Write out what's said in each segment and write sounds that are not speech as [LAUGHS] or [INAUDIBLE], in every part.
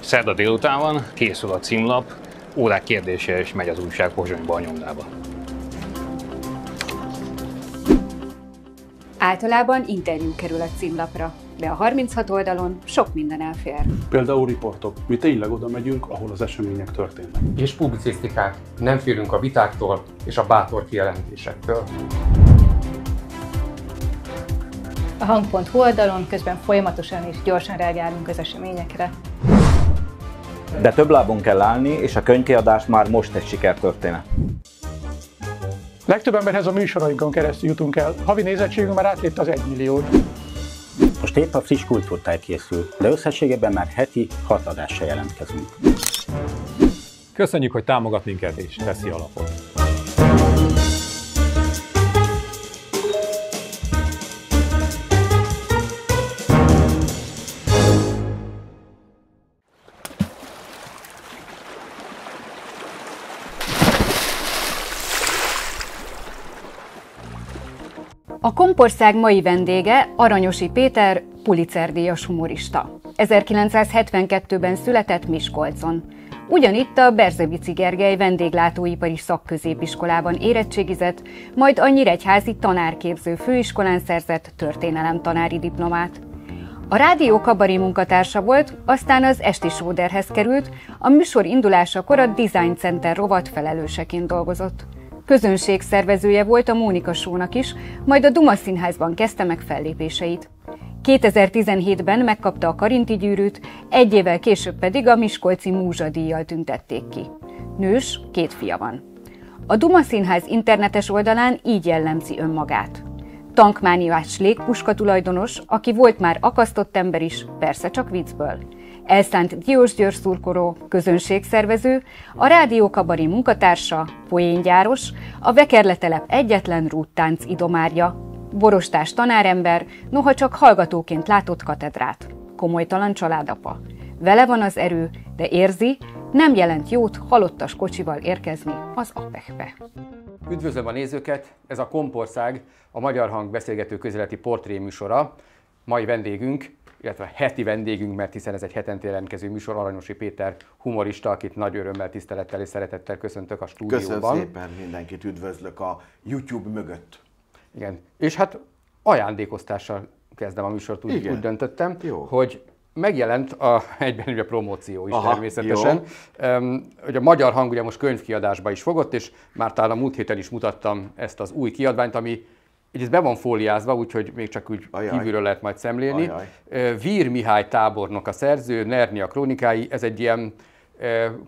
Szerda délután van, készül a címlap, órák kérdése és megy az újság Pozsonyba a nyomdába. Általában interjú kerül a címlapra de a 36 oldalon sok minden elfér. Például riportok. Mi tényleg oda megyünk, ahol az események történnek. És publicisztikák. Nem félünk a vitáktól és a bátor kijelentésektől. A hang.hu oldalon közben folyamatosan és gyorsan reagálunk az eseményekre. De több lábon kell állni, és a könyvkiadás már most egy sikertörténet. Legtöbb emberhez a műsorainkon keresztül jutunk el. Havi nézettségünk már átlépte az 1 milliót. Most épp a friss kultúrtáj készül, de összességében már heti hat adással jelentkezünk. Köszönjük, hogy támogat minket és teszi alapot. A Kompország mai vendége Aranyosi Péter, Pulitzer-díjas humorista. 1972-ben született Miskolcon. Ugyanitt a Berzevici Gergely vendéglátóipari szakközépiskolában érettségizett, majd a Nyíregyházi Tanárképző Főiskolán szerzett történelem tanári diplomát. A rádió kabari munkatársa volt, aztán az Esti Sóderhez került, a műsor indulásakor a Design Center rovat felelőseként dolgozott. Közönség szervezője volt a Mónika Sónak is, majd a Duma Színházban kezdte meg fellépéseit. 2017-ben megkapta a Karinti gyűrűt, egy évvel később pedig a Miskolci Múzsa díjjal tüntették ki. Nős, két fia van. A Duma Színház internetes oldalán így jellemzi önmagát. Tankmániás légpuska tulajdonos, aki volt már akasztott ember is, persze csak viccből Elszánt Diós György szurkoló, közönségszervező, a Rádió Kabari munkatársa, poéngyáros, a Vekerletelep egyetlen rúttánc idomárja, borostás tanárember, noha csak hallgatóként látott katedrát, komolytalan családapa. Vele van az erő, de érzi, nem jelent jót halottas kocsival érkezni az apekbe. Üdvözlöm a nézőket! Ez a Kompország, a Magyar Hang beszélgető közeleti portré műsora. Mai vendégünk illetve heti vendégünk, mert hiszen ez egy hetente jelentkező műsor, Aranyosi Péter humorista, akit nagy örömmel, tisztelettel és szeretettel köszöntök a stúdióban. Köszönöm szépen, mindenkit üdvözlök a YouTube mögött. Igen, és hát ajándékoztással kezdem a műsort, úgy, úgy döntöttem, Jó. hogy megjelent a, [LAUGHS] egyben ugye a promóció is Aha, természetesen. Um, hogy a magyar hang ugye most könyvkiadásba is fogott, és már talán a múlt héten is mutattam ezt az új kiadványt, ami ez be van fóliázva, úgyhogy még csak úgy ajaj. kívülről lehet majd szemlélni. Ajaj. Vír Mihály tábornok a szerző, Nernia a krónikái, ez egy ilyen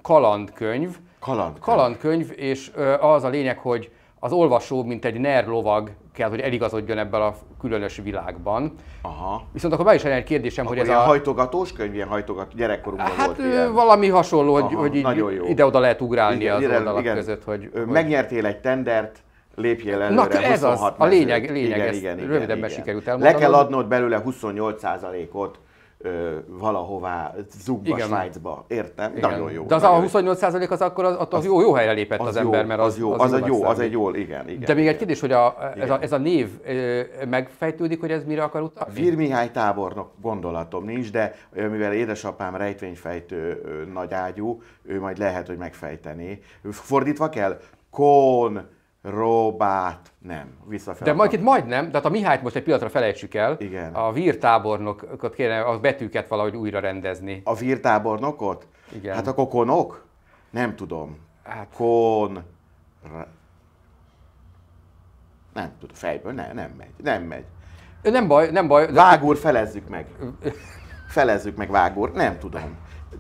kalandkönyv. Kalandkönyv. Kalandkönyv, és az a lényeg, hogy az olvasó, mint egy NER lovag kell, hogy eligazodjon ebben a különös világban. Aha. Viszont akkor be is egy kérdésem, akkor hogy ez ilyen a... hajtogatós könyv, ilyen hajtogató, gyerekkorunkban hát, volt ilyen. valami hasonló, Aha, hogy, hogy így ide-oda lehet ugrálni igen, az oldalak igen. között. Hogy, hogy... Megnyertél egy tendert, lépjél előre. Na, ez az, a lényeg, lényeg igen, ezt igen, igen, rövidebben igen. sikerült elmondani. Le kell adnod belőle 28%-ot ö, valahová, zugba, igen. Svájcba. Értem? Igen. Nagyon jó. De az nagyon a 28 az akkor az, az, jó, jó helyre lépett az, az ember, jó, mert az, az jó. Az, az, egy jó, az egy jó, igen. igen De még igen. egy kérdés, hogy a, ez, a, ez a név megfejtődik, hogy ez mire akar utalni? Fír Mihály tábornok gondolatom nincs, de mivel édesapám rejtvényfejtő nagyágyú, ő majd lehet, hogy megfejteni. Fordítva kell? Kon... Robát nem, visszafelé. De majd itt majdnem, tehát a Mihályt most egy pillanatra felejtsük el. Igen. A vírtábornokot kéne a betűket valahogy újra rendezni. A vírtábornokot? Igen. Hát a kokonok? Nem tudom. Hát... Kon... Nem tudom, fejből ne, nem megy, nem megy. Nem baj, nem baj. De... Vágúr, felezzük meg. [LAUGHS] felezzük meg, Vágúr, nem tudom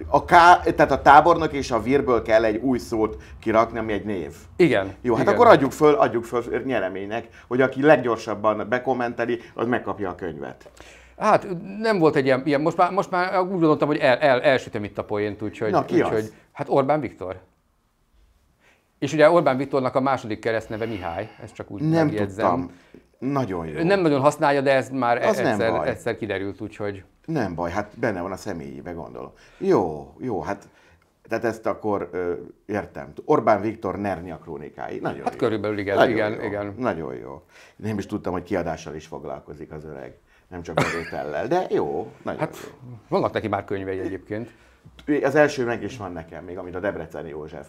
a, ká, tehát a tábornok és a virből kell egy új szót kirakni, ami egy név. Igen. Jó, hát igen. akkor adjuk föl, adjuk föl nyereménynek, hogy aki leggyorsabban bekommenteli, az megkapja a könyvet. Hát nem volt egy ilyen, ilyen most, már, most már úgy gondoltam, hogy el, el, elsütöm itt a poént, úgyhogy... Na, ki úgyhogy, az? Hát Orbán Viktor. És ugye Orbán Viktornak a második keresztneve Mihály, ez csak úgy Nem megjegyzem. tudtam. Nagyon jó. Nem nagyon használja, de ez már Az egyszer, nem egyszer kiderült, úgyhogy... Nem baj, hát benne van a személyébe, gondolom. Jó, jó, hát tehát ezt akkor ö, értem. Orbán Viktor Nernya krónikái. Nagyon hát jó. körülbelül igen, Nagyon igen, jó. igen. Nagyon jó. Nem is tudtam, hogy kiadással is foglalkozik az öreg. Nem csak bevétellel, de jó. Nagyon hát jó. vannak neki már könyvei egyébként. Az első meg is van nekem még, amit a Debreceni József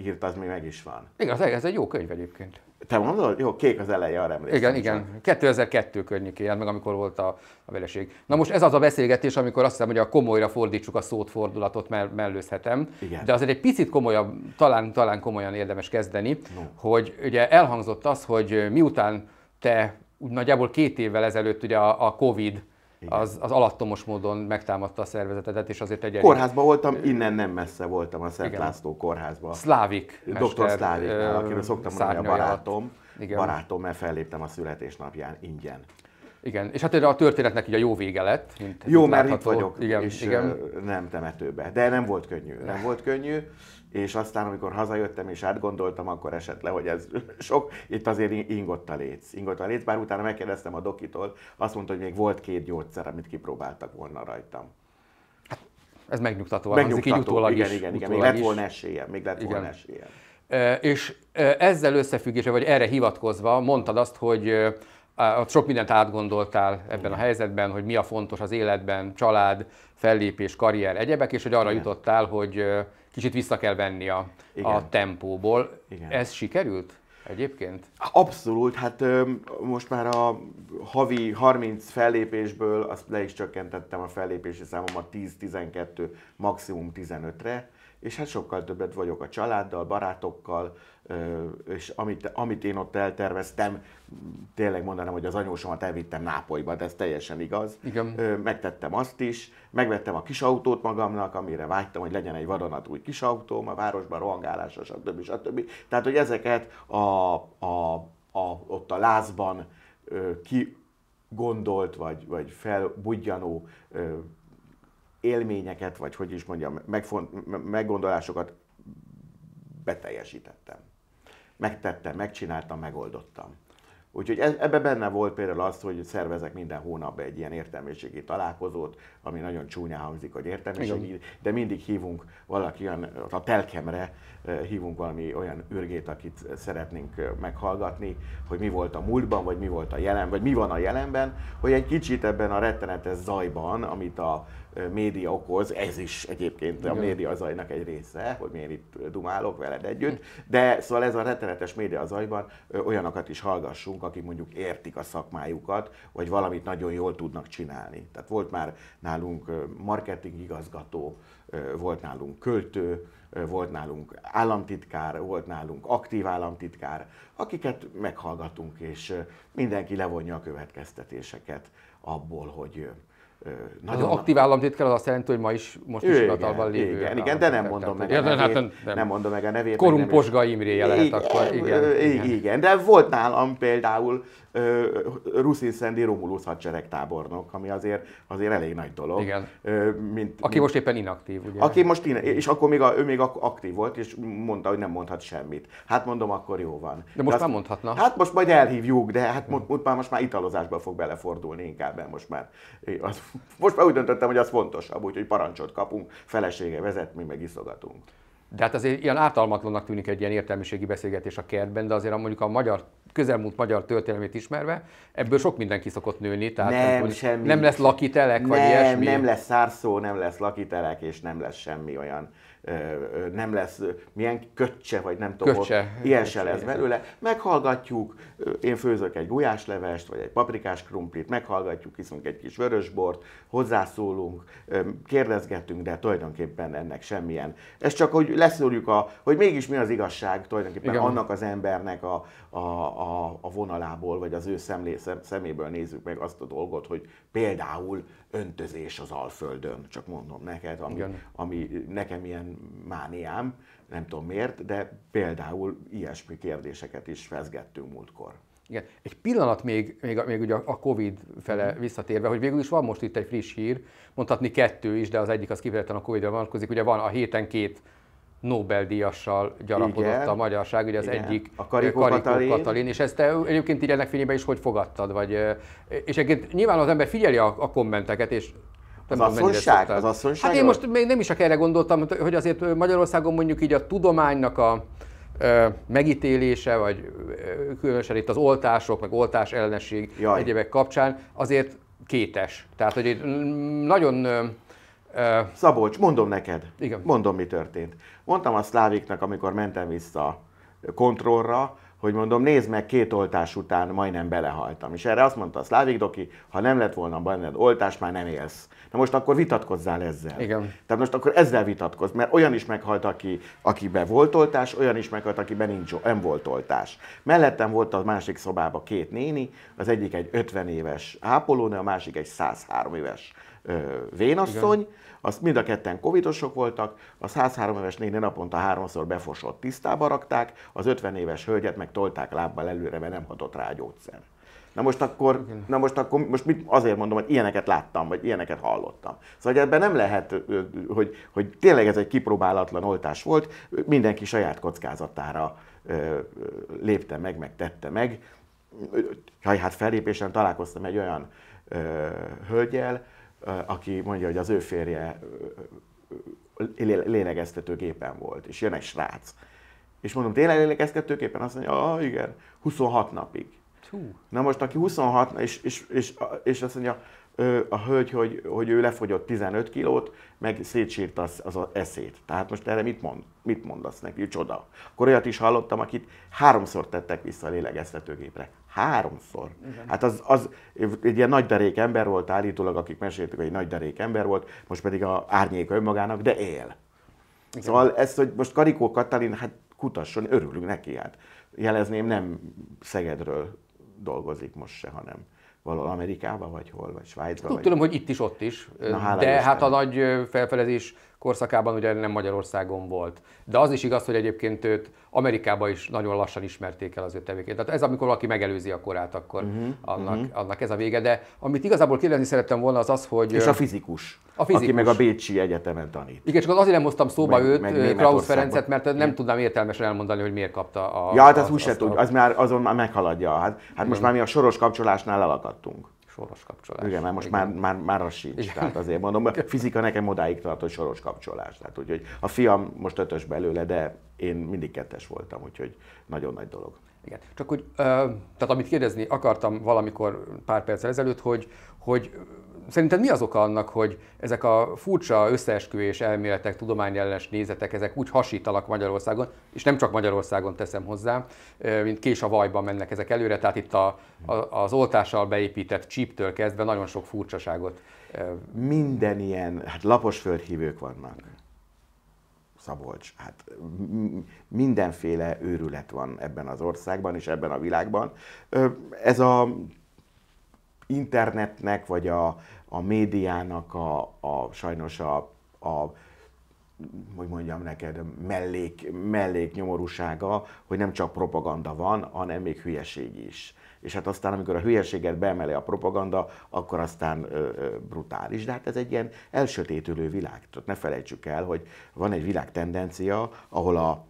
írt, az még meg is van. Igaz, ez egy jó könyv egyébként. Te mondod? Jó, kék az eleje, arra emlékszem. Igen, igen. 2002 környékén meg, amikor volt a, a vereség. Na most ez az a beszélgetés, amikor azt hiszem, hogy a komolyra fordítsuk a szót, fordulatot, mell- mellőzhetem. Igen. De azért egy picit komolyabb, talán, talán komolyan érdemes kezdeni, no. hogy ugye elhangzott az, hogy miután te úgy nagyjából két évvel ezelőtt ugye a, a Covid az, az alattomos módon megtámadta a szervezetedet, és azért egy Kórházban voltam, innen nem messze voltam a Szent igen. László kórházban. Szlávik. Dr. Szlávik, akiről szoktam mondani a barátom. Igen. Barátom, mert felléptem a születésnapján ingyen. Igen, és hát a történetnek ugye jó vége lett. Mint jó, mert itt vagyok, igen, és igen. nem temetőbe. De nem volt könnyű, nem öh. volt könnyű és aztán, amikor hazajöttem és átgondoltam, akkor esett le, hogy ez [LAUGHS] sok, itt azért ingott a léc. Ingott a léc, bár utána megkérdeztem a dokitól, azt mondta, hogy még volt két gyógyszer, amit kipróbáltak volna rajtam. Hát, ez megnyugtató, megnyugtató hangzik, így utólag igen, is. Igen, igen, még lett volna esélye, még lett igen. volna esélye. és ezzel összefüggésre, vagy erre hivatkozva mondtad azt, hogy sok mindent átgondoltál ebben a helyzetben, hogy mi a fontos az életben, család, fellépés, karrier, egyebek, és hogy arra Igen. jutottál, hogy kicsit vissza kell venni a, Igen. a tempóból. Igen. Ez sikerült? Egyébként? Abszolút, hát most már a havi 30 fellépésből azt le is csökkentettem a fellépési számomat 10-12, maximum 15-re, és hát sokkal többet vagyok a családdal, barátokkal, és amit, amit én ott elterveztem, tényleg mondanám, hogy az anyósomat elvittem Nápolyba, de ez teljesen igaz. Igen. Megtettem azt is, megvettem a kis autót magamnak, amire vágytam, hogy legyen egy vadonatúj kis autóm, a városban rohangálása, stb. stb. Tehát, hogy ezeket a, a, a, ott a lázban ki gondolt, vagy, vagy felbudjanó élményeket, vagy hogy is mondjam, megfont, meggondolásokat beteljesítettem. Megtettem, megcsináltam, megoldottam. Úgyhogy ebbe benne volt például az, hogy szervezek minden hónapban egy ilyen értelmiségi találkozót, ami nagyon csúnya hangzik, hogy értelmiségi, de mindig hívunk valaki olyan, a telkemre hívunk valami olyan ürgét, akit szeretnénk meghallgatni, hogy mi volt a múltban, vagy mi volt a jelen, vagy mi van a jelenben, hogy egy kicsit ebben a rettenetes zajban, amit a média okoz, ez is egyébként Igen. a média zajnak egy része, hogy miért itt dumálok veled együtt, de szóval ez a rettenetes média zajban olyanokat is hallgassunk, akik mondjuk értik a szakmájukat, vagy valamit nagyon jól tudnak csinálni. Tehát volt már nálunk marketing igazgató, volt nálunk költő, volt nálunk államtitkár, volt nálunk aktív államtitkár, akiket meghallgatunk, és mindenki levonja a következtetéseket abból, hogy nagyon... Az aktív államtitkár az azt jelenti, hogy ma is most is hivatalban lévő. Igen, igen, de nem mondom meg a hát nevét. Nem, nem. nem mondom meg a nevét. Korunk Posga Imre jelent igen, akkor. Igen, igen, igen, de volt nálam például Ruszin Szendi Romulus hadseregtábornok, ami azért, azért elég nagy dolog. Igen. Mint, aki most éppen inaktív, ugye? Aki most in- és akkor még a, ő még aktív volt, és mondta, hogy nem mondhat semmit. Hát mondom, akkor jó van. De most de azt, már mondhatna. Hát most majd elhívjuk, de hát hmm. most, már, most már italozásba fog belefordulni inkább, most már, most már úgy döntöttem, hogy az fontosabb, úgyhogy parancsot kapunk, felesége vezet, mi meg iszogatunk. De hát azért ilyen ártalmatlannak tűnik egy ilyen értelmiségi beszélgetés a kertben, de azért a mondjuk a magyar közelmúlt magyar történelmét ismerve, ebből sok mindenki szokott nőni, tehát nem, nem, semmi. nem lesz lakitelek, nem, vagy ilyesmi. Nem lesz szárszó, nem lesz lakitelek, és nem lesz semmi olyan nem lesz, milyen kötse, vagy nem tudom, kötse. ilyen se lesz belőle. Meghallgatjuk, én főzök egy gulyáslevest, vagy egy paprikás krumplit, meghallgatjuk, iszunk egy kis vörösbort, hozzászólunk, kérdezgetünk, de tulajdonképpen ennek semmilyen. Ez csak, hogy leszúrjuk, a, hogy mégis mi az igazság tulajdonképpen Igen. annak az embernek a, a, a, a vonalából, vagy az ő szemlé, szeméből nézzük meg azt a dolgot, hogy például öntözés az Alföldön, csak mondom neked, ami, ami nekem ilyen mániám, nem tudom miért, de például ilyesmi kérdéseket is fezgettünk múltkor. Igen. Egy pillanat még, még, még ugye a Covid fele mhm. visszatérve, hogy végül is van most itt egy friss hír, mondhatni kettő is, de az egyik az kifejezetten a Covid-ra vonatkozik. Ugye van a héten két Nobel-díjassal gyarapodott igen, a magyarság, ugye az igen. egyik a Karikó, Karikó Katalin. Katalin. És ezt te eh, egyébként így ennek fényében is hogy fogadtad? Vagy, eh, és egyébként nyilván az ember figyeli a, a kommenteket, és az asszonyság, az asszonyság? Hát én most még nem is csak erre gondoltam, hogy azért Magyarországon mondjuk így a tudománynak a eh, megítélése, vagy különösen itt az oltások, meg oltás ellenesség Jaj. egyébek kapcsán azért kétes. Tehát, hogy itt nagyon... Ö, Szabolcs, mondom neked. Igen. Mondom, mi történt. Mondtam a szláviknak, amikor mentem vissza kontrollra, hogy mondom, nézd meg, két oltás után majdnem belehaltam. És erre azt mondta a Szlávik Doki, ha nem lett volna benned oltás, már nem élsz. Na most akkor vitatkozzál ezzel. Igen. Tehát most akkor ezzel vitatkozz, mert olyan is meghalt, aki, akiben volt oltás, olyan is meghalt, akiben nincs, nem volt oltás. Mellettem volt a másik szobában két néni, az egyik egy 50 éves ápolónő, a másik egy 103 éves vénasszony, Igen azt mind a ketten covidosok voltak, a 103 éves néni naponta háromszor befosott tisztába rakták, az 50 éves hölgyet meg tolták lábbal előre, mert nem hatott rá a gyógyszer. Na most akkor, na most akkor, most mit azért mondom, hogy ilyeneket láttam, vagy ilyeneket hallottam. Szóval ebben nem lehet, hogy, hogy tényleg ez egy kipróbálatlan oltás volt, mindenki saját kockázatára lépte meg, meg tette meg. Jaj, hát fellépésen találkoztam egy olyan hölgyel, aki mondja, hogy az ő férje lélegeztetőgépen volt, és jön egy srác. És mondom, tényleg lélegeztetőgépen? Azt mondja, ah, igen, 26 napig. Hú. Na most, aki 26, és, és, és, és azt mondja a hölgy, hogy, hogy ő lefogyott 15 kilót, meg szétsírta az, az eszét. Tehát most erre mit, mond, mit mondasz neki? Csoda. Akkor olyat is hallottam, akit háromszor tettek vissza a lélegeztetőgépre. Háromszor. Igen. Hát az, az egy ilyen nagy derék ember volt állítólag, akik mesélték, hogy egy nagy derék ember volt, most pedig a árnyéka önmagának, de él. Igen. Szóval ezt, hogy most Karikó Katalin, hát kutasson, örülünk neki, hát jelezném, nem Szegedről dolgozik most se, hanem valahol Amerikában, vagy hol, vagy Svájcban. Tudom, vagy... hogy itt is, ott is. Na, de hát a nagy felfedezés korszakában ugye nem Magyarországon volt. De az is igaz, hogy egyébként őt Amerikában is nagyon lassan ismerték el az ő tevékenységét. Tehát ez, amikor valaki megelőzi a korát, akkor uh-huh, annak, uh-huh. annak ez a vége. De amit igazából kérdezni szerettem volna az az, hogy... És a fizikus. A fizikus. Aki meg a Bécsi Egyetemen tanít. Igen, csak az azért nem hoztam szóba meg, őt, meg Klaus Ferencet, mert nem tudnám értelmesen elmondani, hogy miért kapta a... Ja, hát az, az, az, az, az már azon már meghaladja. Hát, hát most már mi a soros kapcsolásnál elakadtunk soros kapcsolás. Igen, mert most Igen. Már, már, már az sincs. Igen. Tehát azért mondom, mert fizika nekem odáig tart, hogy soros kapcsolás. Tehát hogy a fiam most ötös belőle, de én mindig kettes voltam, úgyhogy nagyon nagy dolog. Igen. Csak hogy, tehát amit kérdezni akartam valamikor pár perccel ezelőtt, hogy, hogy Szerinted mi az oka annak, hogy ezek a furcsa összeesküvés elméletek, tudományellenes nézetek, ezek úgy hasítalak Magyarországon, és nem csak Magyarországon teszem hozzá, mint kés a vajban mennek ezek előre, tehát itt a, a, az oltással beépített csíptől kezdve nagyon sok furcsaságot. Minden ilyen, hát lapos földhívők vannak. Szabolcs, hát mindenféle őrület van ebben az országban és ebben a világban. Ez a internetnek, vagy a a médiának a, a sajnos a, a hogy mondjam neked, mellék, mellék nyomorúsága, hogy nem csak propaganda van, hanem még hülyeség is. És hát aztán, amikor a hülyeséget beemeli a propaganda, akkor aztán ö, ö, brutális. De hát ez egy ilyen elsötétülő világ. Tehát ne felejtsük el, hogy van egy világ tendencia, ahol a,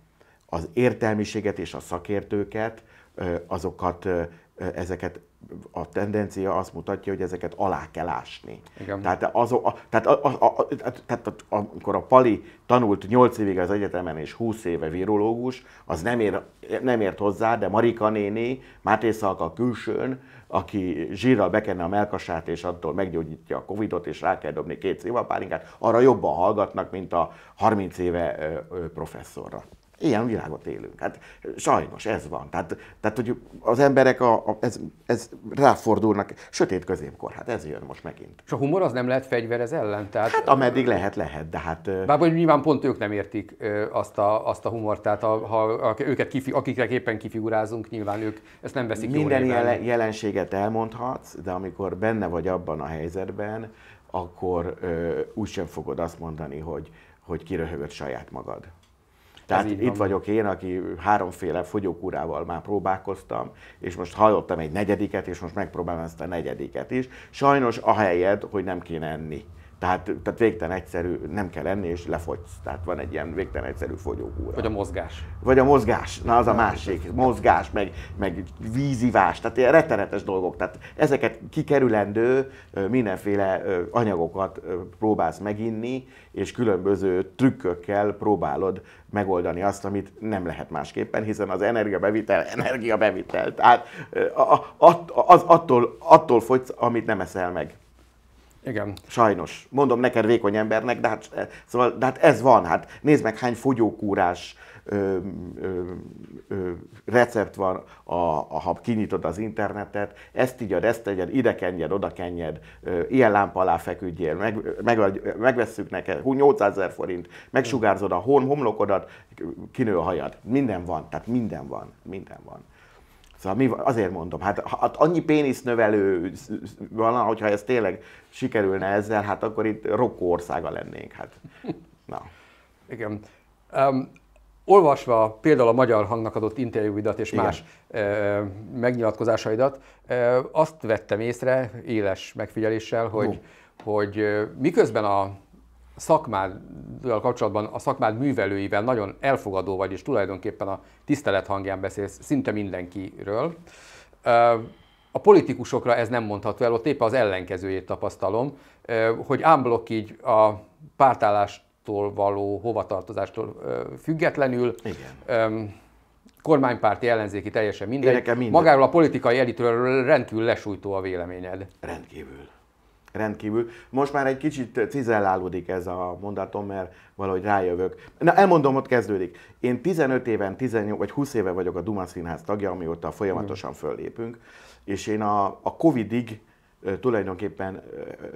az értelmiséget és a szakértőket, ö, azokat, ö, ezeket a tendencia azt mutatja, hogy ezeket alá kell ásni. Igen. Tehát, az, a, tehát, a, a, a, tehát a, amikor a Pali tanult 8 évig az egyetemen és 20 éve virológus, az nem, ér, nem ért hozzá, de Marika néni, Máté Szalka külsőn, aki zsírral bekenne a melkasát, és attól meggyógyítja a Covidot, és rá kell dobni két szívapálinkát, arra jobban hallgatnak, mint a 30 éve ö, ö, professzorra. Ilyen világot élünk. Hát sajnos ez van. Tehát, tehát hogy az emberek a, a, ez, ez ráfordulnak, sötét középkor, hát ez jön most megint. És a humor az nem lehet fegyver ez ellen? Tehát, hát ameddig lehet, lehet, de hát... Bár hogy nyilván pont ők nem értik azt a, azt a humort, tehát a, ha, a, őket kifi, akikre éppen kifigurázunk, nyilván ők ezt nem veszik Minden jelen, jelenséget elmondhatsz, de amikor benne vagy abban a helyzetben, akkor úgysem fogod azt mondani, hogy, hogy kiröhögött saját magad. Tehát itt van. vagyok én, aki háromféle fogyókúrával már próbálkoztam, és most hallottam egy negyediket, és most megpróbálom ezt a negyediket is. Sajnos a helyed, hogy nem kéne enni. Tehát, tehát végtelen egyszerű, nem kell enni és lefogysz. Tehát van egy ilyen végtelen egyszerű fogyókúra. Vagy a mozgás. Vagy a mozgás, na az a másik. Mozgás, meg, meg vízivás, tehát ilyen rettenetes dolgok. Tehát ezeket kikerülendő mindenféle anyagokat próbálsz meginni, és különböző trükkökkel próbálod megoldani azt, amit nem lehet másképpen, hiszen az energiabevitel energiabevitel. Tehát az, attól, attól fogysz, amit nem eszel meg. Igen. Sajnos. Mondom neked vékony embernek, de hát, eh, szóval, de hát ez van. Hát nézd meg, hány fogyókúrás ö, ö, ö, recept van, a, a, ha kinyitod az internetet, ezt igyad, ezt tegyed, ide kenjed, oda kenjed, ö, ilyen lámpa alá feküdjél, meg, meg, megvesszük neked, 800 ezer forint, megsugárzod a hom, homlokodat, kinő a hajad. Minden van, tehát minden van, minden van. Szóval mi, azért mondom, hát, hát annyi növelő van, hogyha ez tényleg sikerülne ezzel, hát akkor itt rokkó országa lennénk. Hát. Na. Igen. Um, olvasva például a Magyar Hangnak adott interjúidat és Igen. más e, megnyilatkozásaidat, e, azt vettem észre éles megfigyeléssel, hogy, hogy, hogy e, miközben a szakmáddal kapcsolatban, a szakmád művelőivel nagyon elfogadó vagy, és tulajdonképpen a tisztelet hangján beszélsz szinte mindenkiről. A politikusokra ez nem mondható el, ott épp az ellenkezőjét tapasztalom, hogy ámblok így a pártállástól való hovatartozástól függetlenül, Igen. kormánypárti, ellenzéki, teljesen mindegy. Minden. Magáról a politikai elitről rendkívül lesújtó a véleményed. Rendkívül rendkívül. Most már egy kicsit cizellálódik ez a mondatom, mert valahogy rájövök. Na, elmondom, ott kezdődik. Én 15 éven, 18 vagy 20 éve vagyok a Duma Színház tagja, amióta folyamatosan mm. föllépünk, és én a, a Covid-ig tulajdonképpen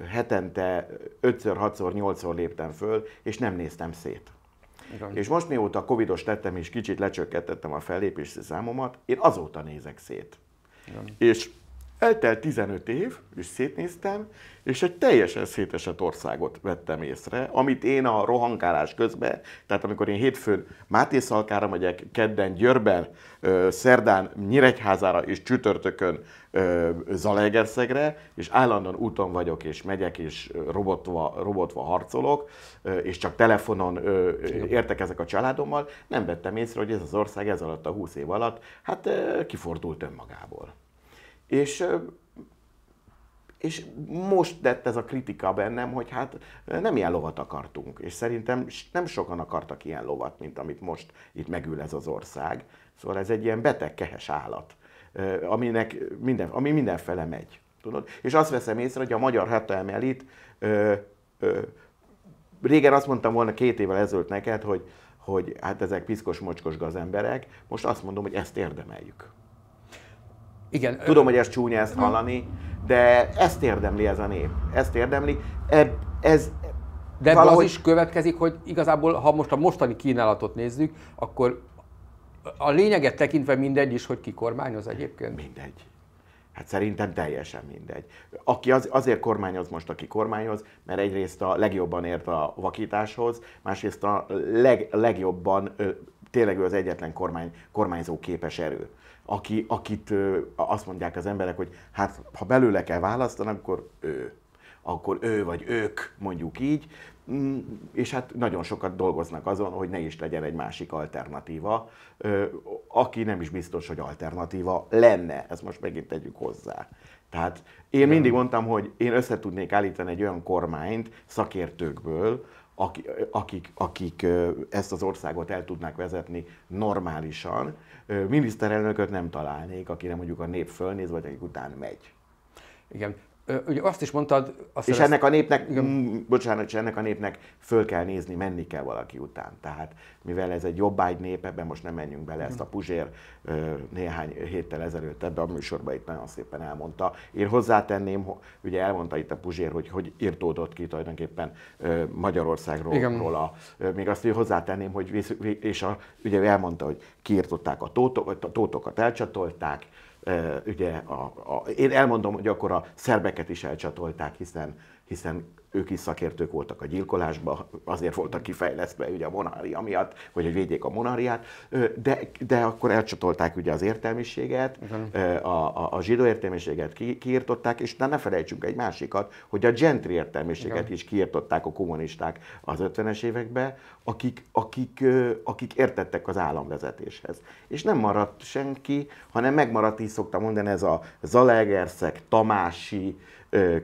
hetente 5-ször, 6-szor, 8-szor léptem föl, és nem néztem szét. Igen. És most mióta covidos tettem és kicsit lecsökkentettem a fellépési számomat, én azóta nézek szét. Igen. És Eltelt 15 év, és szétnéztem, és egy teljesen szétesett országot vettem észre, amit én a rohankálás közben, tehát amikor én hétfőn Máté Szalkára megyek, kedden Győrben, szerdán Nyíregyházára és csütörtökön Zalaegerszegre, és állandóan úton vagyok, és megyek, és robotva, robotva harcolok, és csak telefonon értek ezek a családommal, nem vettem észre, hogy ez az ország ez alatt a 20 év alatt, hát kifordult önmagából. És és most lett ez a kritika bennem, hogy hát nem ilyen lovat akartunk, és szerintem nem sokan akartak ilyen lovat, mint amit most itt megül ez az ország. Szóval ez egy ilyen beteg, kehes állat, aminek minden, ami mindenfele megy. Tudod? És azt veszem észre, hogy a magyar hatalmi elit, ö, ö, régen azt mondtam volna két évvel ezelőtt neked, hogy, hogy hát ezek piszkos-mocskos gazemberek, most azt mondom, hogy ezt érdemeljük. Igen. Tudom, hogy ez csúnya ezt hallani, de ezt érdemli ez a nép. Ezt érdemli. Eb, ez, de ebből valahogy... az is következik, hogy igazából, ha most a mostani kínálatot nézzük, akkor a lényeget tekintve mindegy is, hogy ki kormányoz egyébként. Mindegy. Hát szerintem teljesen mindegy. Aki az, azért kormányoz most, aki kormányoz, mert egyrészt a legjobban ért a vakításhoz, másrészt a leg, legjobban ö, tényleg ő az egyetlen kormány, kormányzó képes erő aki, akit azt mondják az emberek, hogy hát ha belőle kell választani, akkor ő. Akkor ő vagy ők, mondjuk így, mm, és hát nagyon sokat dolgoznak azon, hogy ne is legyen egy másik alternatíva, aki nem is biztos, hogy alternatíva lenne. Ezt most megint tegyük hozzá. Tehát én mindig mondtam, hogy én össze tudnék állítani egy olyan kormányt szakértőkből, akik, akik ezt az országot el tudnák vezetni normálisan, miniszterelnököt nem találnék, akire mondjuk a nép fölnéz, vagy akik után megy. Igen, ugye azt is mondtad... Azt és ennek a népnek, m- mm, bocsánat, és ennek a népnek föl kell nézni, menni kell valaki után. Tehát mivel ez egy jobbágy nép, ebben most nem menjünk bele, ezt a Puzsér néhány héttel ezelőtt ebbe a műsorban itt nagyon szépen elmondta. Én hozzátenném, ugye elmondta itt a Puzsér, hogy hogy írtódott ki tulajdonképpen Magyarországról. Igen. Róla. Még azt hogy hozzátenném, hogy és a, ugye elmondta, hogy kiirtották a, tótok, a tótokat, elcsatolták, ugye a, a, én elmondom, hogy akkor a szerbeket is elcsatolták, hiszen, hiszen ők is szakértők voltak a gyilkolásban, azért voltak kifejlesztve ugye a monária miatt, hogy védjék a monarchiát, de, de akkor elcsatolták ugye az értelmiséget, uh-huh. a, a, a zsidó értelmiséget ki, kiirtották, és ne felejtsünk egy másikat, hogy a gentri értelmiséget Igen. is kiirtották a kommunisták az 50-es években, akik, akik, akik értettek az államvezetéshez. És nem maradt senki, hanem megmaradt, így szoktam mondani, ez a Zalaegerszeg, Tamási,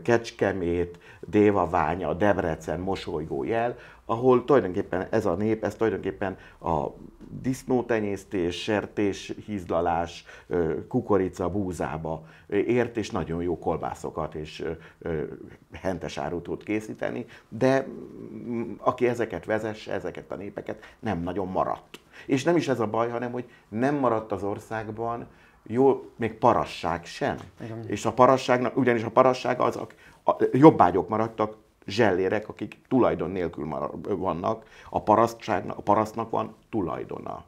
Kecskemét, Déva Ványa, Debrecen mosolygó jel, ahol tulajdonképpen ez a nép, ez tulajdonképpen a disznótenyésztés, sertés, hízlalás, kukorica, búzába ért, és nagyon jó kolbászokat és hentes árut tud készíteni, de mm, aki ezeket vezesse, ezeket a népeket, nem nagyon maradt. És nem is ez a baj, hanem hogy nem maradt az országban jó, még parasság sem. Igen. És a parasságnak, ugyanis a parasság az, jobbágyok maradtak, zsellérek, akik tulajdon nélkül vannak, a, parasztságnak, a parasztnak van tulajdona.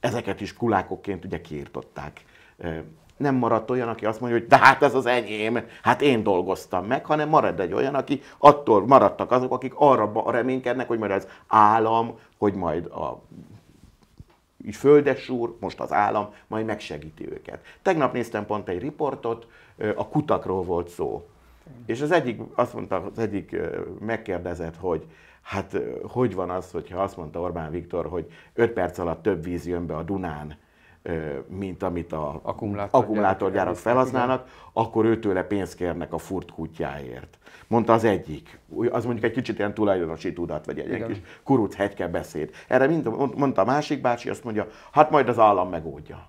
Ezeket is kulákokként ugye kiirtották. Nem maradt olyan, aki azt mondja, hogy de hát ez az enyém, hát én dolgoztam meg, hanem marad egy olyan, aki attól maradtak azok, akik arra reménykednek, hogy majd az állam, hogy majd a így földesúr, most az állam, majd megsegíti őket. Tegnap néztem pont egy riportot, a kutakról volt szó és az egyik, azt mondta az egyik megkérdezett, hogy hát hogy van az, hogyha azt mondta Orbán Viktor, hogy 5 perc alatt több víz jön be a Dunán, mint amit a akkumulátorgyárak, akkumulátorgyárak felhasználnak, akkor őtőle pénzt kérnek a furt kutyáért. Mondta az egyik. Az mondjuk egy kicsit ilyen tulajdonosi tudat, vagy egy, egy kis kuruc hegyke beszéd. Erre mind, mondta a másik bácsi, azt mondja, hát majd az állam megoldja.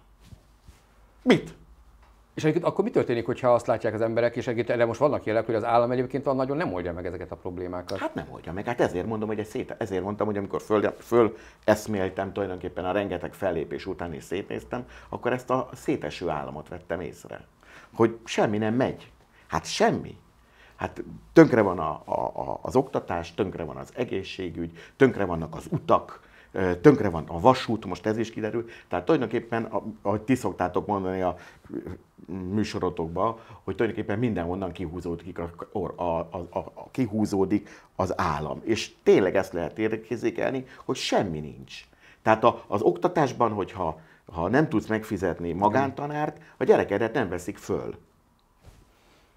Mit? És egyébként akkor mi történik, hogyha azt látják az emberek, és egyébként erre most vannak jelek, hogy az állam egyébként van, nagyon nem oldja meg ezeket a problémákat? Hát nem oldja meg. Hát ezért mondom, hogy egy szét, ezért mondtam, hogy amikor föl, föl eszméltem tulajdonképpen a rengeteg fellépés után is szétnéztem, akkor ezt a széteső államot vettem észre. Hogy semmi nem megy. Hát semmi. Hát tönkre van a, a, a, az oktatás, tönkre van az egészségügy, tönkre vannak az utak, tönkre van a vasút, most ez is kiderül. Tehát tulajdonképpen, ahogy ti szoktátok mondani a műsorotokba, hogy tulajdonképpen mindenhonnan kihúzódik, a, a, a, a, kihúzódik az állam. És tényleg ezt lehet érdekézékelni, hogy semmi nincs. Tehát a, az oktatásban, hogyha ha nem tudsz megfizetni magántanárt, a gyerekedet nem veszik föl.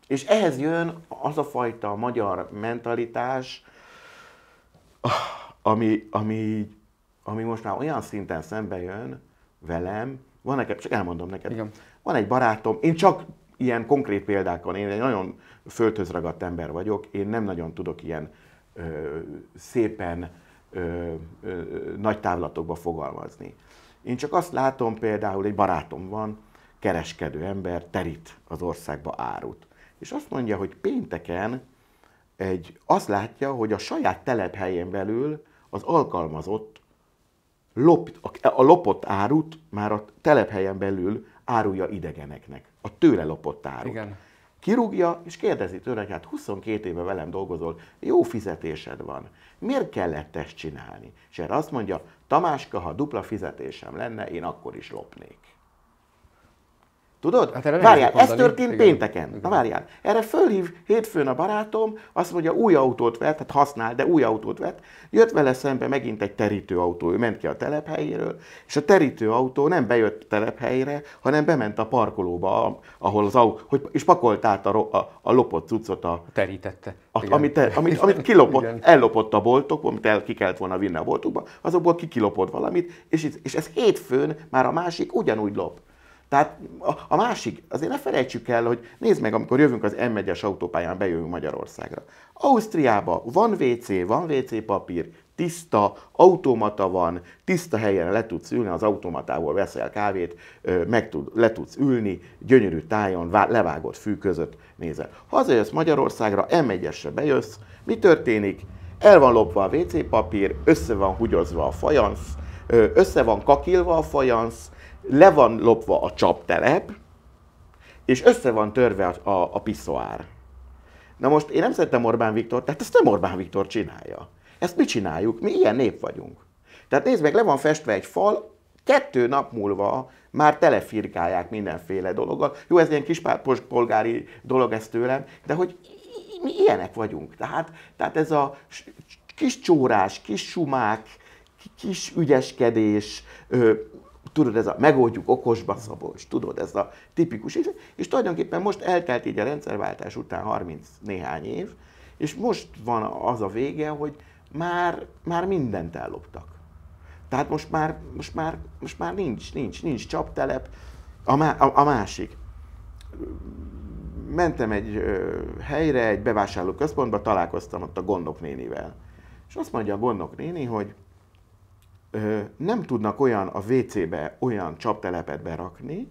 És ehhez jön az a fajta magyar mentalitás, ami, ami ami most már olyan szinten szembe jön velem, van nekem, csak elmondom neked, Igen. van egy barátom, én csak ilyen konkrét példákon, én egy nagyon földhöz ragadt ember vagyok, én nem nagyon tudok ilyen ö, szépen ö, ö, nagy távlatokba fogalmazni. Én csak azt látom például, egy barátom van, kereskedő ember, terít az országba árut. És azt mondja, hogy pénteken egy, azt látja, hogy a saját telephelyén belül az alkalmazott lop, a lopott árut már a telephelyen belül árulja idegeneknek. A tőle lopott árut. Igen. Kirúgja, és kérdezi tőle, hát 22 éve velem dolgozol, jó fizetésed van, miért kellett ezt csinálni? És erre azt mondja, Tamáska, ha dupla fizetésem lenne, én akkor is lopnék. Tudod? Hát erre várjál, ez történt igen. pénteken. Igen. Na várjál, erre fölhív hétfőn a barátom, azt mondja, új autót vett, hát használ, de új autót vett. Jött vele szembe megint egy terítőautó, ő ment ki a telephelyéről, és a terítőautó nem bejött a telephelyre, hanem bement a parkolóba, ahol az autó, hogy, és pakolt át a, a, a lopott cuccot a... Terítette. A, amit, el, amit, amit kilopott, igen. ellopott a boltokból, amit el ki kellett volna vinni a boltokba, azokból kikilopott valamit, és, és ez hétfőn már a másik ugyanúgy lop. Tehát a, a másik, azért ne felejtsük el, hogy nézd meg, amikor jövünk az M1-es autópályán, bejövünk Magyarországra. Ausztriában van WC, van WC papír, tiszta, automata van, tiszta helyen le tudsz ülni, az automatából veszel kávét, meg tud, le tudsz ülni, gyönyörű tájon, levágott fű között nézel. Hazajössz Magyarországra, m 1 bejössz, mi történik? El van lopva a WC papír, össze van húgyozva a fajansz, össze van kakilva a fajansz, le van lopva a csaptelep, és össze van törve a, a, a piszoár. Na most én nem szeretem Orbán Viktor, tehát ezt nem Orbán Viktor csinálja. Ezt mi csináljuk? Mi ilyen nép vagyunk. Tehát nézd meg, le van festve egy fal, kettő nap múlva már telefirkálják mindenféle dologgal. Jó, ez ilyen kis polgári dolog ez tőlem, de hogy mi ilyenek vagyunk. Tehát, tehát ez a kis csórás, kis sumák, kis ügyeskedés, tudod, ez a megoldjuk okosba szabolcs, tudod, ez a tipikus, és, és tulajdonképpen most eltelt így a rendszerváltás után 30 néhány év, és most van az a vége, hogy már, már mindent elloptak. Tehát most már, most már, most már nincs, nincs, nincs csaptelep. A, má, a, a másik. Mentem egy ö, helyre, egy központba, találkoztam ott a Gondok nénivel. És azt mondja a Gondok néni, hogy nem tudnak olyan a WC-be olyan csaptelepet berakni,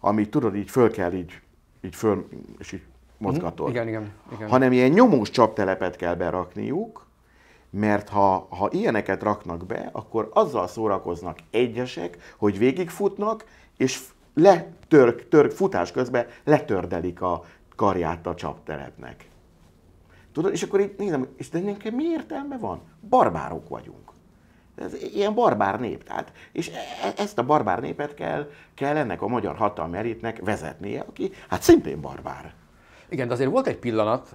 amit tudod, így föl kell így, így föl, és így mozgatod. Mhm. Igen, igen, igen. Hanem ilyen nyomós csaptelepet kell berakniuk, mert ha, ha ilyeneket raknak be, akkor azzal szórakoznak egyesek, hogy végigfutnak, és letörk, törk, futás közben letördelik a karját a csaptelepnek. Tudod, és akkor így nézem, és de nekem mi értelme van? Barbárok vagyunk. Ez ilyen barbár nép. Tehát, és e, e- ezt a barbár népet kell, kell ennek a magyar hatalmi elitnek vezetnie, aki hát szintén barbár. Igen, de azért volt egy pillanat,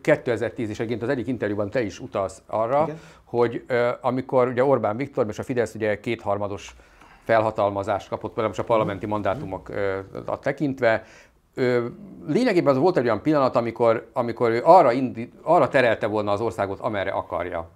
2010 és egyébként az egyik interjúban te is utalsz arra, Igen. hogy amikor ugye Orbán Viktor és a Fidesz ugye kétharmados felhatalmazást kapott, például most a parlamenti mhm. mandátumokat tekintve, lényegében az volt egy olyan pillanat, amikor, amikor ő arra, indi, arra terelte volna az országot, amerre akarja.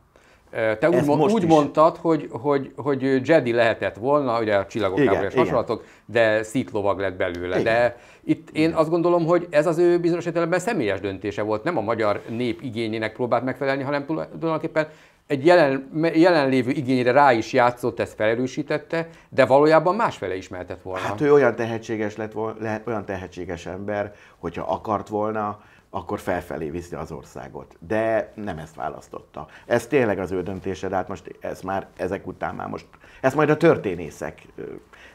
Te úgy, mo- úgy mondtad, hogy, hogy, hogy Jedi lehetett volna, ugye a csillagok és hasonlatok, de sziklovag lett belőle. Igen. De itt én igen. azt gondolom, hogy ez az ő bizonyos értelemben személyes döntése volt, nem a magyar nép igényének próbált megfelelni, hanem tulajdonképpen egy jelen, jelenlévő igényre rá is játszott, ezt felerősítette, de valójában másfele is mehetett volna. Hát ő olyan tehetséges, lett volna, olyan tehetséges ember, hogyha akart volna, akkor felfelé viszi az országot. De nem ezt választotta. Ez tényleg az ő döntése, de hát most ez már ezek után már most, ezt majd a történészek,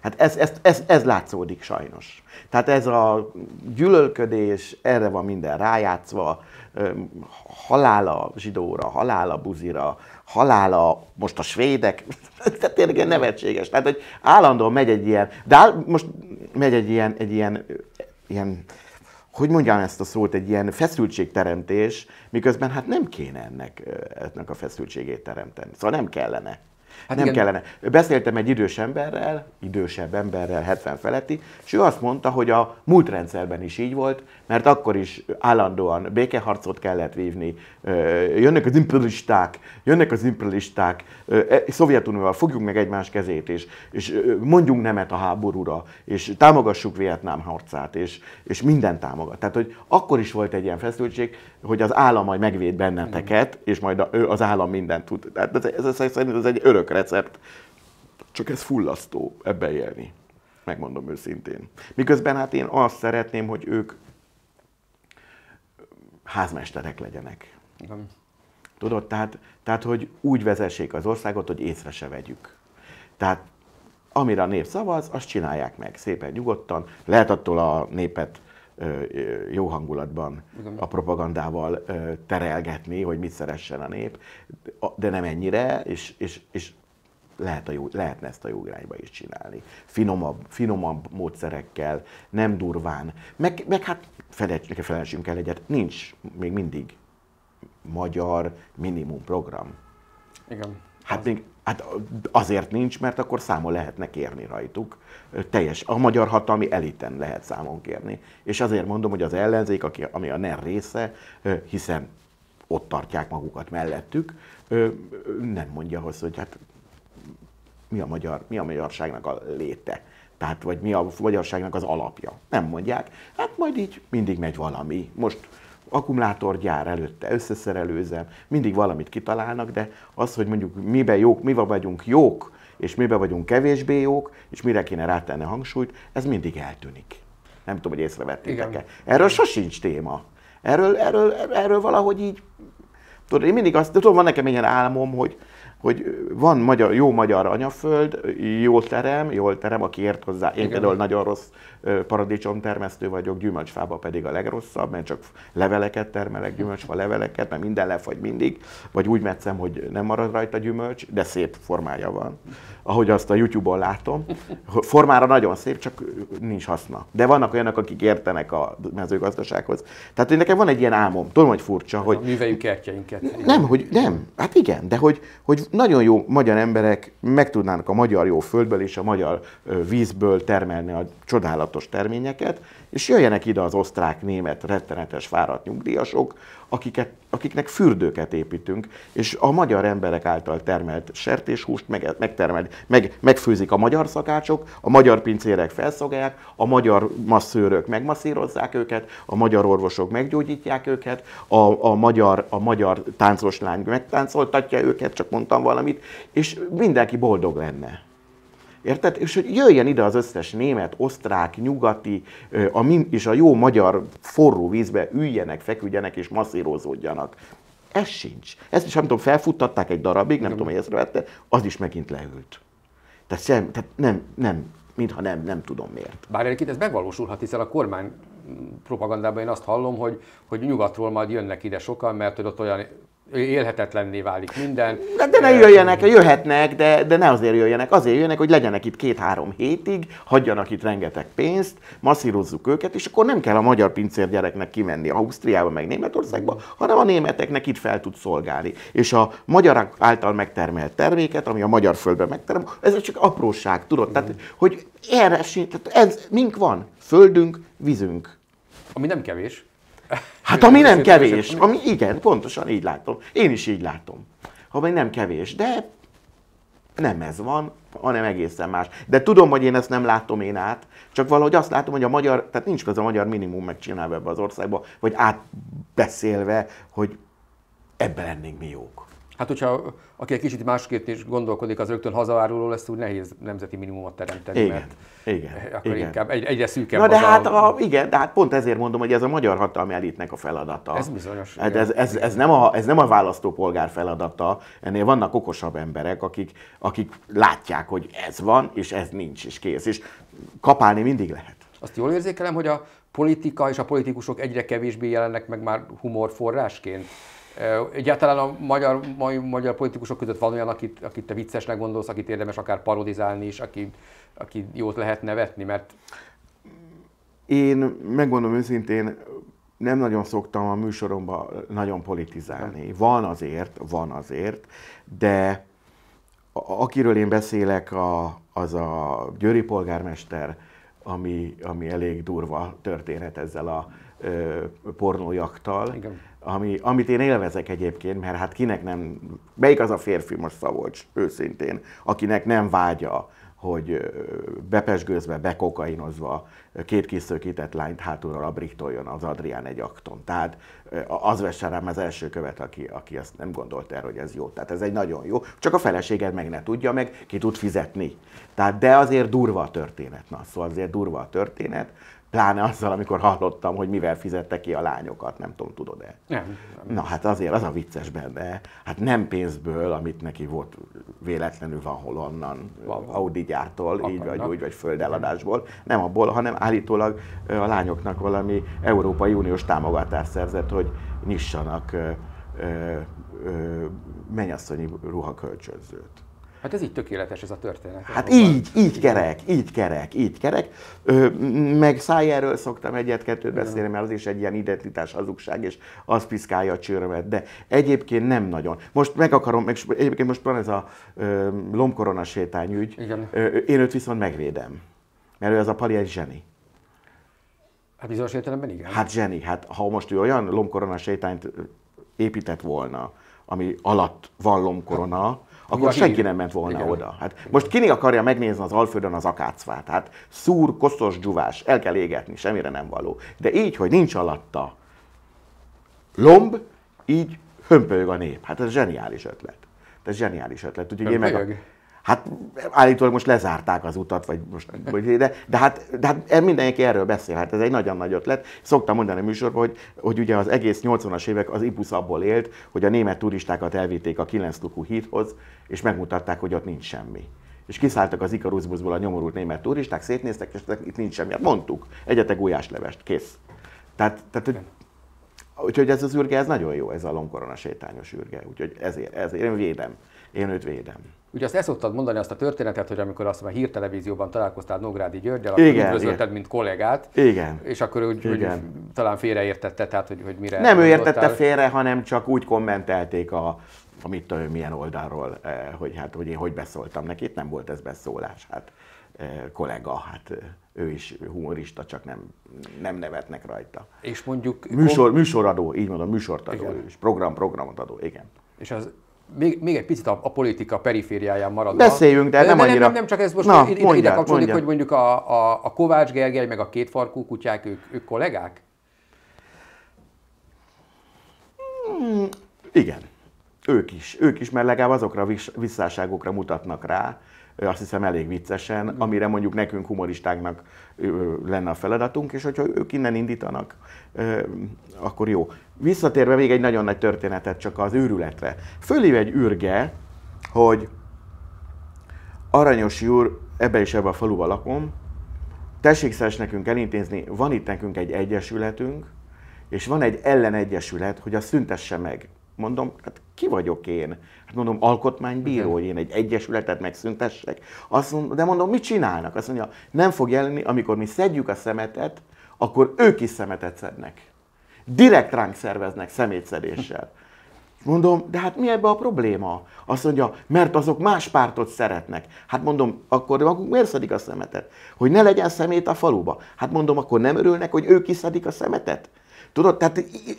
hát ez, ez, ez, ez látszódik sajnos. Tehát ez a gyűlölködés, erre van minden rájátszva, halála zsidóra, halála buzira, halála most a svédek, [LAUGHS] tehát tényleg nevetséges. Tehát, hogy állandóan megy egy ilyen, de áll, most megy egy ilyen, egy ilyen, ilyen hogy mondjam ezt a szót, egy ilyen feszültségteremtés, miközben hát nem kéne ennek, ennek a feszültségét teremteni. Szóval nem kellene. Hát nem igen. kellene. Beszéltem egy idős emberrel, idősebb emberrel, 70 feletti, és ő azt mondta, hogy a múlt rendszerben is így volt, mert akkor is állandóan békeharcot kellett vívni, jönnek az imperialisták, jönnek az imperialisták, e, Szovjetunióval fogjuk meg egymás kezét, és, és mondjunk nemet a háborúra, és támogassuk Vietnám harcát, és, és minden támogat. Tehát, hogy akkor is volt egy ilyen feszültség, hogy az állam majd megvéd benneteket, és majd az állam mindent tud. Tehát ez, ez, ez, ez egy örök recept, csak ez fullasztó ebbe élni megmondom őszintén. Miközben hát én azt szeretném, hogy ők házmesterek legyenek. Igen. Tudod, tehát, tehát, hogy úgy vezessék az országot, hogy észre se vegyük. Tehát amire a nép szavaz, azt csinálják meg szépen, nyugodtan. Lehet attól a népet jó hangulatban a propagandával terelgetni, hogy mit szeressen a nép, de nem ennyire, és, és, és lehet a jó, lehetne ezt a jó irányba is csinálni. Finomabb, finomabb módszerekkel, nem durván. Meg, meg hát felejtsünk el egyet, nincs még mindig magyar minimum program. Igen. Hát még Hát azért nincs, mert akkor számon lehetne kérni rajtuk. Teljes, a magyar hatalmi eliten lehet számon kérni. És azért mondom, hogy az ellenzék, aki, ami a NER része, hiszen ott tartják magukat mellettük, nem mondja hozzá, hogy hát mi a, magyar, mi a magyarságnak a léte. Tehát, vagy mi a magyarságnak az alapja. Nem mondják. Hát majd így mindig megy valami. Most akkumulátorgyár előtte összeszerelőzem, mindig valamit kitalálnak, de az, hogy mondjuk miben jók, mi vagyunk jók, és miben vagyunk kevésbé jók, és mire kéne rátenni a hangsúlyt, ez mindig eltűnik. Nem tudom, hogy észrevettétek-e. Erről sosincs téma. Erről, erről, erről valahogy így... Tudod, én mindig azt, tudom, van nekem egy ilyen álmom, hogy hogy van magyar, jó magyar anyaföld, jó terem, jól terem, aki ért hozzá. Én Igen. például nagyon rossz termesztő vagyok, gyümölcsfába pedig a legrosszabb, mert csak leveleket termelek, gyümölcsfa leveleket, mert minden lefagy mindig, vagy úgy metszem, hogy nem marad rajta gyümölcs, de szép formája van ahogy azt a YouTube-on látom. Formára nagyon szép, csak nincs haszna. De vannak olyanok, akik értenek a mezőgazdasághoz. Tehát én nekem van egy ilyen álmom, tudom, hogy furcsa, hát hogy... A műveljük kertjeinket. Nem, hogy nem, hát igen, de hogy, hogy nagyon jó magyar emberek meg tudnának a magyar jó földből és a magyar vízből termelni a csodálatos terményeket, és jöjjenek ide az osztrák, német, rettenetes, fáradt nyugdíjasok, akiket, akiknek fürdőket építünk, és a magyar emberek által termelt sertéshúst meg, meg, megfőzik a magyar szakácsok, a magyar pincérek felszolgálják, a magyar masszőrök megmasszírozzák őket, a magyar orvosok meggyógyítják őket, a, a, magyar, a magyar táncos lány megtáncoltatja őket, csak mondtam valamit, és mindenki boldog lenne. Érted? És hogy jöjjen ide az összes német, osztrák, nyugati, a min- és a jó magyar forró vízbe üljenek, feküdjenek és masszírozódjanak. Ez sincs. Ezt is, nem tudom, felfuttatták egy darabig, nem, nem. tudom, hogy észrevette, az is megint leült. Tehát, sem, tehát nem, nem, mintha nem, nem tudom miért. Bár egyébként ez megvalósulhat, hiszen a kormány propagandában én azt hallom, hogy, hogy nyugatról majd jönnek ide sokan, mert hogy ott olyan élhetetlenné válik minden. De, de ne jöjjenek, jöhetnek, de, de ne azért jöjjenek, azért jöjjenek, hogy legyenek itt két-három hétig, hagyjanak itt rengeteg pénzt, masszírozzuk őket, és akkor nem kell a magyar pincérgyereknek kimenni Ausztriába, meg Németországba, hanem a németeknek itt fel tud szolgálni. És a magyar által megtermelt terméket, ami a magyar földben megtermel, ez csak apróság, tudod? Tehát, hogy erre, tehát ez, mink van? Földünk, vízünk. Ami nem kevés. Hát ami nem kevés, ami igen, pontosan így látom. Én is így látom. Ami nem kevés, de nem ez van, hanem egészen más. De tudom, hogy én ezt nem látom én át, csak valahogy azt látom, hogy a magyar, tehát nincs ez a magyar minimum megcsinálva ebbe az országba, vagy átbeszélve, hogy ebben lennénk mi jók. Hát, hogyha aki egy kicsit másként is gondolkodik, az rögtön hazaváruló lesz, úgy nehéz nemzeti minimumot teremteni, igen, mert igen, akkor igen. inkább egy, egyre szűkebb Na de hát, a, igen, de hát pont ezért mondom, hogy ez a magyar hatalmi elitnek a feladata. Ez bizonyos. Hát ez, ez, ez, nem a, ez nem a választópolgár feladata, ennél vannak okosabb emberek, akik, akik látják, hogy ez van, és ez nincs, és kész. És kapálni mindig lehet. Azt jól érzékelem, hogy a politika és a politikusok egyre kevésbé jelennek meg már humorforrásként Egyáltalán a magyar, mai magyar politikusok között van olyan, akit, akit te viccesnek gondolsz, akit érdemes akár parodizálni is, aki, aki jót lehet nevetni, mert... Én megmondom őszintén, nem nagyon szoktam a műsoromban nagyon politizálni. Van azért, van azért, de akiről én beszélek, a, az a Győri polgármester, ami, ami elég durva történet ezzel a pornójaktal. Igen ami, amit én élvezek egyébként, mert hát kinek nem, melyik az a férfi most Szabolcs, őszintén, akinek nem vágya, hogy bepesgőzve, bekokainozva két kiszökített lányt hátulról abriktoljon az Adrián egy akton. Tehát az vesse rám az első követ, aki, aki azt nem gondolt el, hogy ez jó. Tehát ez egy nagyon jó. Csak a feleséged meg ne tudja, meg ki tud fizetni. Tehát de azért durva a történet. Na, szóval azért durva a történet. Pláne azzal, amikor hallottam, hogy mivel fizette ki a lányokat, nem tudom, tudod-e? Nem. Na hát azért az a vicces benne, hát nem pénzből, amit neki volt véletlenül van hol onnan, van. Audi gyártól, Akarnak. így vagy úgy, vagy földeladásból, nem abból, hanem állítólag a lányoknak valami Európai Uniós támogatást szerzett, hogy nyissanak ö, ö, ö, mennyasszonyi ruhakölcsönzőt. Hát ez így tökéletes ez a történet. Hát így, így kerek, így kerek, így kerek. Ö, meg szájáról szoktam egyet-kettőt beszélni, mert az is egy ilyen identitás hazugság, és az piszkálja a csőrömet, de egyébként nem nagyon. Most meg akarom, meg, egyébként most van ez a ö, lomkorona sétányügy, Igen. Ö, én őt viszont megvédem, mert ő az a pali egy zseni. Hát bizonyos értelemben igen. Hát zseni, hát ha most ő olyan lomkorona sétányt épített volna, ami alatt van lomkorona, akkor Igen, senki nem ment volna Igen. oda. Hát most kini akarja megnézni az Alföldön az akácvát? Hát szúr, koszos, dzsuvás, el kell égetni, semmire nem való. De így, hogy nincs alatta lomb, így hömpölyög a nép. Hát ez zseniális ötlet. Ez zseniális ötlet. Úgyhogy én meg, a, Hát állítólag most lezárták az utat, vagy most, [LAUGHS] vagy, de, de, hát, de hát mindenki erről beszél, hát ez egy nagyon nagy ötlet. Szoktam mondani a műsorban, hogy, hogy ugye az egész 80-as évek az IPUS abból élt, hogy a német turistákat elvitték a 9 lukú hídhoz, és megmutatták, hogy ott nincs semmi és kiszálltak az Ikaruszbuszból a nyomorult német turisták, szétnéztek, és itt nincs semmi. Hát mondtuk, egyetek gulyáslevest, kész. Tehát, tehát hogy, úgyhogy ez az űrge, ez nagyon jó, ez a lomkorona sétányos űrge. úgyhogy ezért, ezért én védem, én őt védem. Ugye azt el szoktad mondani azt a történetet, hogy amikor azt a hírtelevízióban találkoztál Nógrádi Györgyel, akkor igen, üdvözölted, igen. mint kollégát. Igen. És akkor úgy, igen. Úgy, talán félreértette, tehát hogy, hogy mire... Nem ő értette félre, hanem csak úgy kommentelték a, a mit tudom, milyen oldalról, eh, hogy hát hogy én hogy beszóltam neki, itt nem volt ez beszólás, hát eh, kollega, hát eh, ő is humorista, csak nem, nem nevetnek rajta. És mondjuk... Műsor, műsoradó, így mondom, műsort adó, és program, programot adó, igen. És az még, még egy picit a, a politika perifériáján maradva. Beszéljünk, de, hát de nem annyira. Nem, nem, csak ez most Na, ide, mondjál, ide kapcsolódik, mondjál. hogy mondjuk a, a, a Kovács Gergely meg a két farkú kutyák, ők, ők kollégák? Hmm, igen. Ők is. Ők is, mert legalább azokra a visszáságokra mutatnak rá, azt hiszem elég viccesen, hmm. amire mondjuk nekünk humoristáknak lenne a feladatunk, és hogyha ők innen indítanak, akkor jó visszatérve még egy nagyon nagy történetet csak az őrületre. Fölív egy űrge, hogy Aranyos úr, ebbe is ebbe a faluba lakom, tessék szeres nekünk elintézni, van itt nekünk egy egyesületünk, és van egy ellenegyesület, hogy azt szüntesse meg. Mondom, hát ki vagyok én? Hát mondom, alkotmánybíró, hogy én egy egyesületet megszüntessek. Azt mondom, de mondom, mit csinálnak? Azt mondja, nem fog jelenni, amikor mi szedjük a szemetet, akkor ők is szemetet szednek direkt ránk szerveznek szemétszedéssel. Mondom, de hát mi ebbe a probléma? Azt mondja, mert azok más pártot szeretnek. Hát mondom, akkor maguk miért szedik a szemetet? Hogy ne legyen szemét a faluba. Hát mondom, akkor nem örülnek, hogy ők szedik a szemetet? Tudod, tehát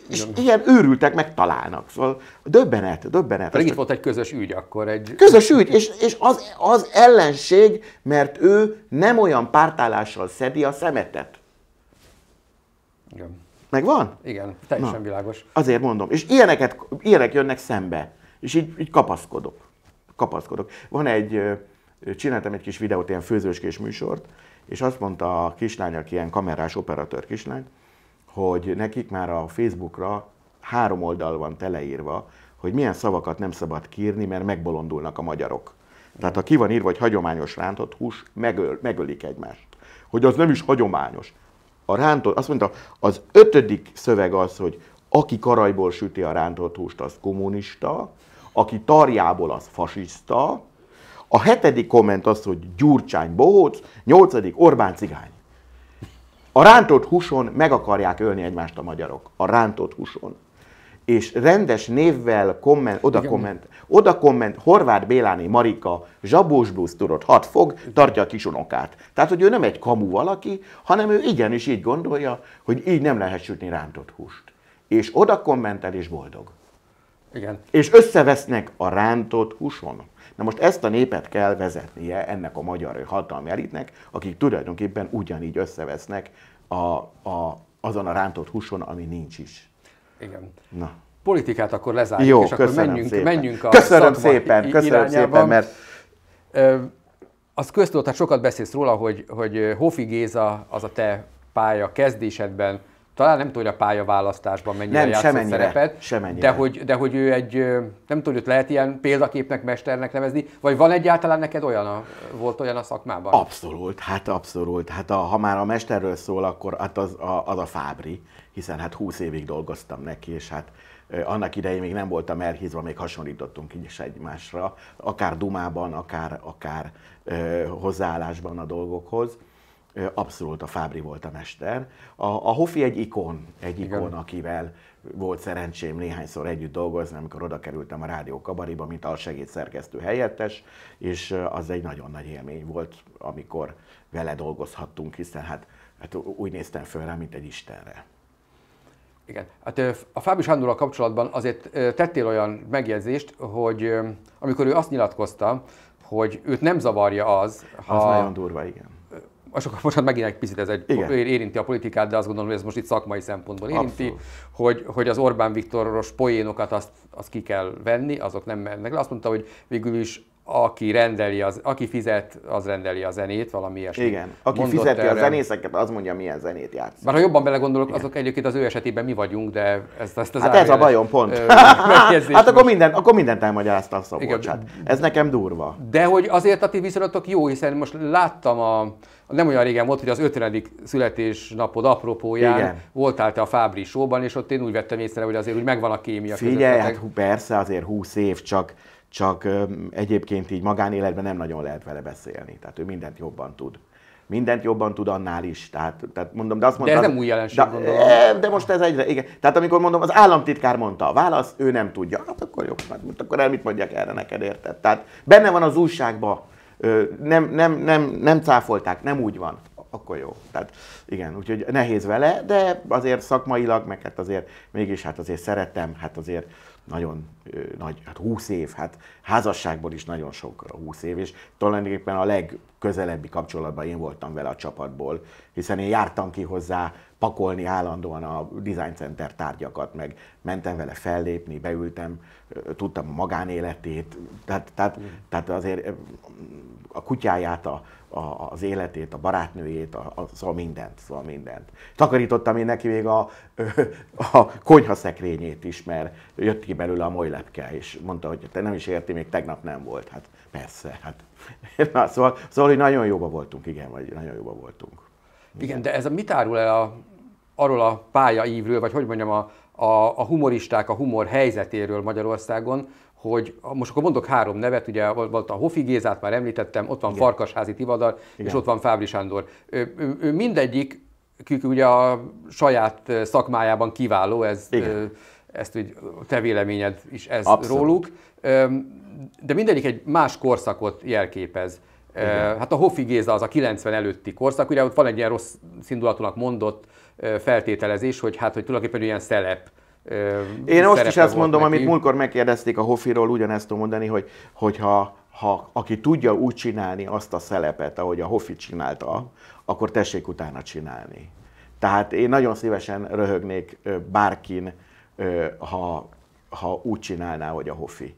és ilyen őrültek meg találnak. Szóval döbbenet, döbbenet. Pedig itt volt egy közös ügy akkor. Egy... Közös ügy, és, és az, az ellenség, mert ő nem olyan pártállással szedi a szemetet. Igen. Megvan? Igen, teljesen Na, világos. Azért mondom. És ilyeneket, ilyenek jönnek szembe. És így, így kapaszkodok. Kapaszkodok. Van egy, csináltam egy kis videót, ilyen főzőskés műsort, és azt mondta a kislány, aki ilyen kamerás operatőr kislány, hogy nekik már a Facebookra három oldal van teleírva, hogy milyen szavakat nem szabad kírni, mert megbolondulnak a magyarok. Tehát ha ki van írva, hogy hagyományos rántott hús, megöl, megölik egymást. Hogy az nem is hagyományos a rántott, azt mondta, az ötödik szöveg az, hogy aki karajból süti a rántott húst, az kommunista, aki tarjából, az fasiszta, a hetedik komment az, hogy Gyurcsány bohóc, nyolcadik Orbán cigány. A rántott húson meg akarják ölni egymást a magyarok. A rántott húson és rendes névvel komment, oda, Igen. komment, oda komment, Horváth Béláni Marika, zsabós blúz, tudod, hat fog, tartja a kisunokát. Tehát, hogy ő nem egy kamu valaki, hanem ő igenis így gondolja, hogy így nem lehet sütni rántott húst. És oda kommentel, és boldog. Igen. És összevesznek a rántott húson. Na most ezt a népet kell vezetnie ennek a magyar hatalmi elitnek, akik tulajdonképpen ugyanígy összevesznek a, a, azon a rántott húson, ami nincs is. Igen. Na. Politikát akkor lezárjuk, Jó, és akkor menjünk, szépen. menjünk a Köszönöm szépen, köszönöm szépen, mert... Az köztudott, hát sokat beszélsz róla, hogy, hogy Hofi Géza az a te pálya kezdésedben talán nem tudja hogy a pályaválasztásban mennyire nem, játszott semennyire, szerepet, semennyire. De, hogy, de hogy ő egy, nem hogy lehet ilyen példaképnek, mesternek nevezni, vagy van egyáltalán neked olyan, a, volt olyan a szakmában? Abszolút, hát abszolút. Hát a, ha már a mesterről szól, akkor hát az, a, az a Fábri, hiszen hát 20 évig dolgoztam neki, és hát annak idején még nem voltam elhízva, még hasonlítottunk így is egymásra, akár dumában, akár, akár ö, hozzáállásban a dolgokhoz abszolút a Fábri volt a mester. A, a Hofi egy ikon, egy ikon, Igen. akivel volt szerencsém néhányszor együtt dolgozni, amikor oda kerültem a Rádió Kabariba, mint a segédszerkesztő helyettes, és az egy nagyon nagy élmény volt, amikor vele dolgozhattunk, hiszen hát, hát úgy néztem föl rá, mint egy Istenre. Igen. Hát a Fábri Sándorral kapcsolatban azért tettél olyan megjegyzést, hogy amikor ő azt nyilatkozta, hogy őt nem zavarja az, ha... Az nagyon durva, igen és akkor most megint egy picit ez egy, Igen. érinti a politikát, de azt gondolom, hogy ez most itt szakmai szempontból érinti, hogy, hogy az Orbán Viktoros poénokat azt, azt ki kell venni, azok nem mennek le. Azt mondta, hogy végül is aki rendeli, az, aki fizet, az rendeli a zenét, valami ilyesmi. Igen, aki Mondott fizeti erre. a zenészeket, az mondja, milyen zenét játszik. Bár ha jobban belegondolok, azok egyébként az ő esetében mi vagyunk, de ezt, ezt az Hát ez a bajom, pont. Ö, [LAUGHS] hát akkor, minden, akkor mindent elmagyarázta a Szabolcsát. Ez nekem durva. De hogy azért a ti jó, hiszen most láttam a, nem olyan régen volt, hogy az 50. születésnapod apropóján Igen. voltál te a Fábri showban, és ott én úgy vettem észre, hogy azért úgy megvan a kémia Figyelj, hát persze, azért 20 év csak, csak egyébként így magánéletben nem nagyon lehet vele beszélni. Tehát ő mindent jobban tud mindent jobban tud annál is. Tehát, tehát mondom, de azt mondta, de ez az, nem új jelenség, de, gondolom. De most ez egyre, igen. Tehát amikor mondom, az államtitkár mondta a választ, ő nem tudja, hát akkor jó, hát akkor el mit mondjak erre neked, érted? Tehát benne van az újságban, nem, nem, nem, nem cáfolták, nem úgy van, akkor jó. Tehát igen, úgyhogy nehéz vele, de azért szakmailag, meg hát azért mégis hát azért szerettem, hát azért nagyon ö, nagy, hát 20 év, hát házasságból is nagyon sok a 20 év, és tulajdonképpen a legközelebbi kapcsolatban én voltam vele a csapatból, hiszen én jártam ki hozzá pakolni állandóan a design center tárgyakat, meg mentem vele fellépni, beültem, tudtam a magánéletét, tehát, tehát, mm. tehát azért a kutyáját, a, a, az életét, a barátnőjét, a, a, szóval mindent, szóval mindent. Takarítottam én neki még a, a konyha szekrényét is, mert jött ki belőle a molylepke, és mondta, hogy te nem is érti, még tegnap nem volt. Hát persze, hát. [LAUGHS] Na, szóval, szóval, hogy nagyon jóba voltunk, igen, vagy nagyon jóba voltunk. Igen, de ez a mit árul el a arról a pályaívről, vagy hogy mondjam, a, a, a humoristák, a humor helyzetéről Magyarországon, hogy most akkor mondok három nevet, ugye volt a Hofi Gézát, már említettem, ott van Igen. Farkasházi Tivadar, Igen. és ott van Fábri Sándor. Ő, ő, ő mindegyik kik ugye a saját szakmájában kiváló, ez, ezt úgy te véleményed is ez Abszolút. róluk, de mindegyik egy más korszakot jelképez. Igen. Hát a Hofi Géza az a 90 előtti korszak, ugye ott van egy ilyen rossz szindulatúnak mondott feltételezés, hogy hát, hogy tulajdonképpen ilyen szelep én azt is ezt mondom, neki. amit múlkor megkérdezték a Hofiról, ugyanezt tudom mondani, hogy, hogyha ha, aki tudja úgy csinálni azt a szelepet, ahogy a Hofi csinálta, akkor tessék utána csinálni. Tehát én nagyon szívesen röhögnék bárkin, ha, ha úgy csinálná, hogy a Hofi.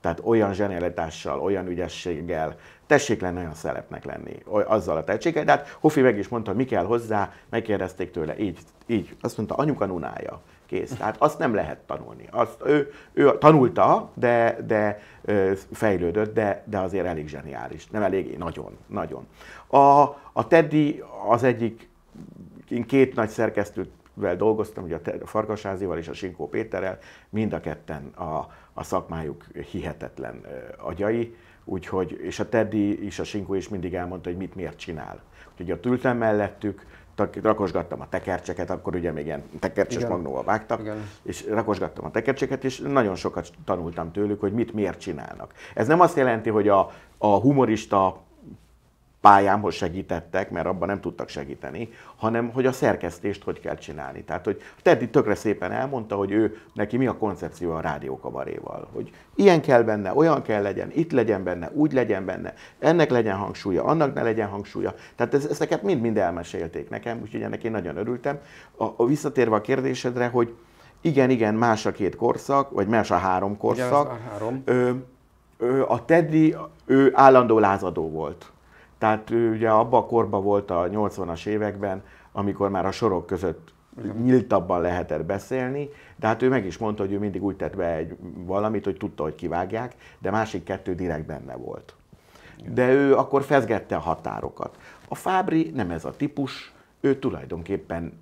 Tehát olyan zsenialitással, olyan ügyességgel, tessék lenne olyan szelepnek lenni azzal a tehetséggel. De hát Hofi meg is mondta, mi kell hozzá, megkérdezték tőle, így, így. Azt mondta, anyuka nunája. Kész. Tehát azt nem lehet tanulni. Azt ő, ő tanulta, de, de fejlődött, de, de azért elég zseniális. Nem elég, nagyon, nagyon. A, a Teddy az egyik, én két nagy szerkesztővel dolgoztam, ugye a Farkasázival és a Sinkó Péterrel, mind a ketten a, a szakmájuk hihetetlen agyai úgyhogy, és a Teddy is, a Sinkó is mindig elmondta, hogy mit miért csinál. Úgyhogy ott ültem mellettük, rakosgattam a tekercseket, akkor ugye még ilyen tekercses Igen. magnóval vágtak, Igen. és rakosgattam a tekercseket, és nagyon sokat tanultam tőlük, hogy mit miért csinálnak. Ez nem azt jelenti, hogy a, a humorista pályámhoz segítettek, mert abban nem tudtak segíteni, hanem hogy a szerkesztést hogy kell csinálni. Tehát, hogy Teddy tökre szépen elmondta, hogy ő neki mi a koncepció a rádiókabaréval, hogy ilyen kell benne, olyan kell legyen, itt legyen benne, úgy legyen benne, ennek legyen hangsúlya, annak ne legyen hangsúlya. Tehát ez, ezeket mind-mind elmesélték nekem, úgyhogy ennek én nagyon örültem. A, a visszatérve a kérdésedre, hogy igen, igen, más a két korszak, vagy más a három korszak. Igen, a három. Ö, ö, a Teddy ő állandó lázadó volt tehát ugye abba a korba volt a 80-as években, amikor már a sorok között nyíltabban lehetett beszélni, de hát ő meg is mondta, hogy ő mindig úgy tett be egy valamit, hogy tudta, hogy kivágják, de másik kettő direkt benne volt. De ő akkor fezgette a határokat. A Fábri nem ez a típus, ő tulajdonképpen,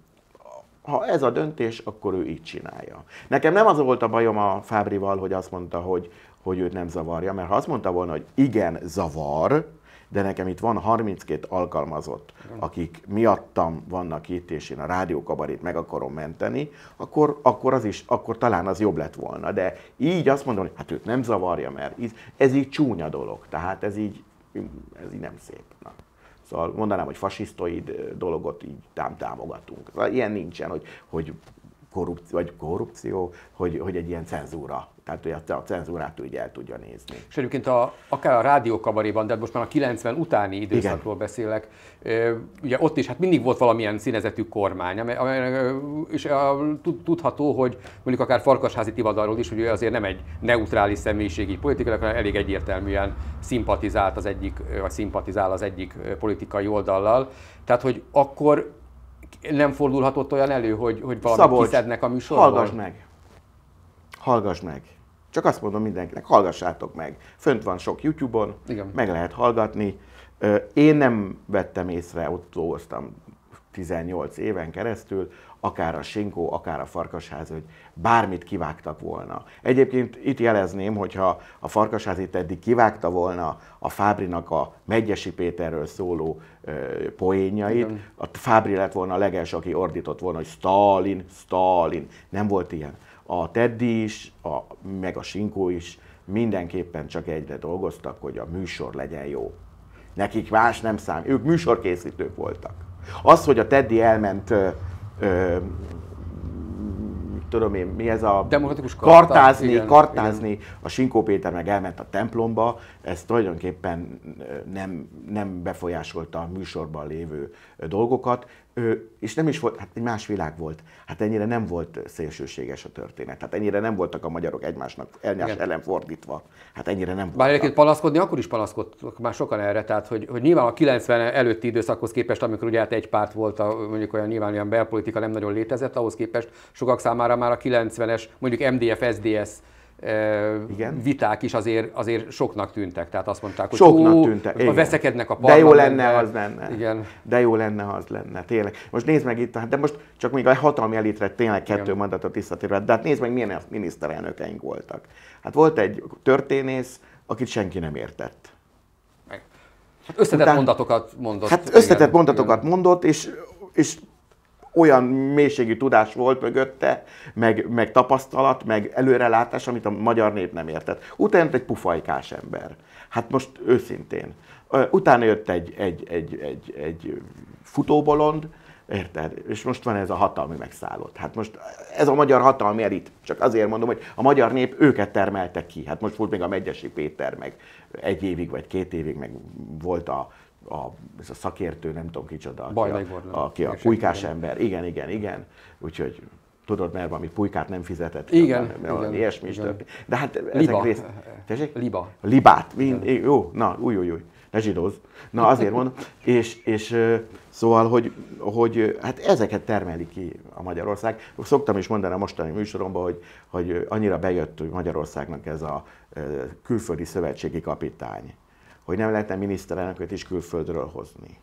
ha ez a döntés, akkor ő így csinálja. Nekem nem az volt a bajom a Fábrival, hogy azt mondta, hogy, hogy őt nem zavarja, mert ha azt mondta volna, hogy igen, zavar, de nekem itt van 32 alkalmazott, akik miattam vannak itt, és én a rádiókabarit meg akarom menteni, akkor, akkor, az is, akkor talán az jobb lett volna. De így azt mondom, hogy hát őt nem zavarja, mert ez, ez így csúnya dolog, tehát ez így, ez így nem szép. Na. Szóval mondanám, hogy fasisztoid dologot így tám támogatunk. Szóval ilyen nincsen, hogy, hogy korrupció, vagy korrupció, hogy, hogy egy ilyen cenzúra tehát, hogy a cenzúrát úgy el tudja nézni. És egyébként a, akár a rádiókabaréban, de hát most már a 90 utáni időszakról Igen. beszélek, ugye ott is hát mindig volt valamilyen színezetű kormány, amely, és a, tudható, hogy mondjuk akár Farkasházi Tivadarról is, hogy ő azért nem egy neutrális személyiségi politikai, hanem elég egyértelműen szimpatizált az egyik, vagy szimpatizál az egyik politikai oldallal. Tehát, hogy akkor nem fordulhatott olyan elő, hogy, hogy valami Szabolcs, kiszednek a műsorból? Hallgass meg! Hallgass meg! Csak azt mondom mindenkinek, hallgassátok meg. Fönt van sok YouTube-on, Igen. meg lehet hallgatni. Én nem vettem észre, ott dolgoztam 18 éven keresztül, akár a Sinkó, akár a Farkasház, hogy bármit kivágtak volna. Egyébként itt jelezném, hogyha a Farkasház itt eddig kivágta volna a Fábrinak a Megyesi Péterről szóló ö, poénjait, Igen. a Fábri lett volna a legelső, aki ordított volna, hogy Stalin, Stalin. Nem volt ilyen a Teddy is, a, meg a Sinkó is mindenképpen csak egyre dolgoztak, hogy a műsor legyen jó. Nekik más nem számít, ők műsorkészítők voltak. Az, hogy a Teddy elment ö, ö, tudom én, mi ez a... Demokratikus kartázni, igen, kartázni. Igen. A Sinkó Péter meg elment a templomba, ez tulajdonképpen nem, nem befolyásolta a műsorban lévő dolgokat, és nem is volt, hát egy más világ volt. Hát ennyire nem volt szélsőséges a történet. Hát ennyire nem voltak a magyarok egymásnak elnyás ellen fordítva. Hát ennyire nem volt. Bár egyébként palaszkodni, akkor is palaszkodtak már sokan erre. Tehát, hogy, hogy nyilván a 90 előtti időszakhoz képest, amikor ugye hát egy párt volt, a, mondjuk olyan nyilván olyan belpolitika nem nagyon létezett, ahhoz képest sokak számára már a 90-es, mondjuk MDF-SDS igen. viták is azért, azért soknak tűntek. Tehát azt mondták, hogy soknak tűntek. Igen. veszekednek a De jó lenne, az lenne. Igen. De jó lenne, az lenne. Tényleg. Most nézd meg itt, hát de most csak még a hatalmi elitre tényleg kettő igen. mandatot visszatérve, de hát nézd meg, milyen miniszterelnökeink voltak. Hát volt egy történész, akit senki nem értett. Hát összetett Utána, mondatokat mondott. Hát összetett igen, mondatokat igen. mondott, és és olyan mélységű tudás volt mögötte, meg, meg tapasztalat, meg előrelátás, amit a magyar nép nem értett. Utána egy pufajkás ember. Hát most őszintén. Utána jött egy, egy, egy, egy, egy futóbolond, Érted? És most van ez a hatalmi megszállott. Hát most ez a magyar hatalmi elit. Csak azért mondom, hogy a magyar nép őket termelte ki. Hát most volt még a Megyesi Péter, meg egy évig vagy két évig, meg volt a a, ez a szakértő, nem tudom kicsoda, aki Baj, a, aki a pulykás ember. Igen, igen, igen. Úgyhogy tudod, mert valami pulykát nem fizetett. Igen. Mert valami ilyesmi is történt. De hát ezek rész... Tessék? Liba. Libát. Mind, jó, na, új, új, új. Ne zsidózz. Na, azért mondom. [LAUGHS] és, és szóval, hogy, hogy hát ezeket termeli ki a Magyarország. Szoktam is mondani a mostani műsoromban, hogy, hogy annyira bejött Magyarországnak ez a külföldi szövetségi kapitány hogy nem lehetne miniszterelnököt is külföldről hozni.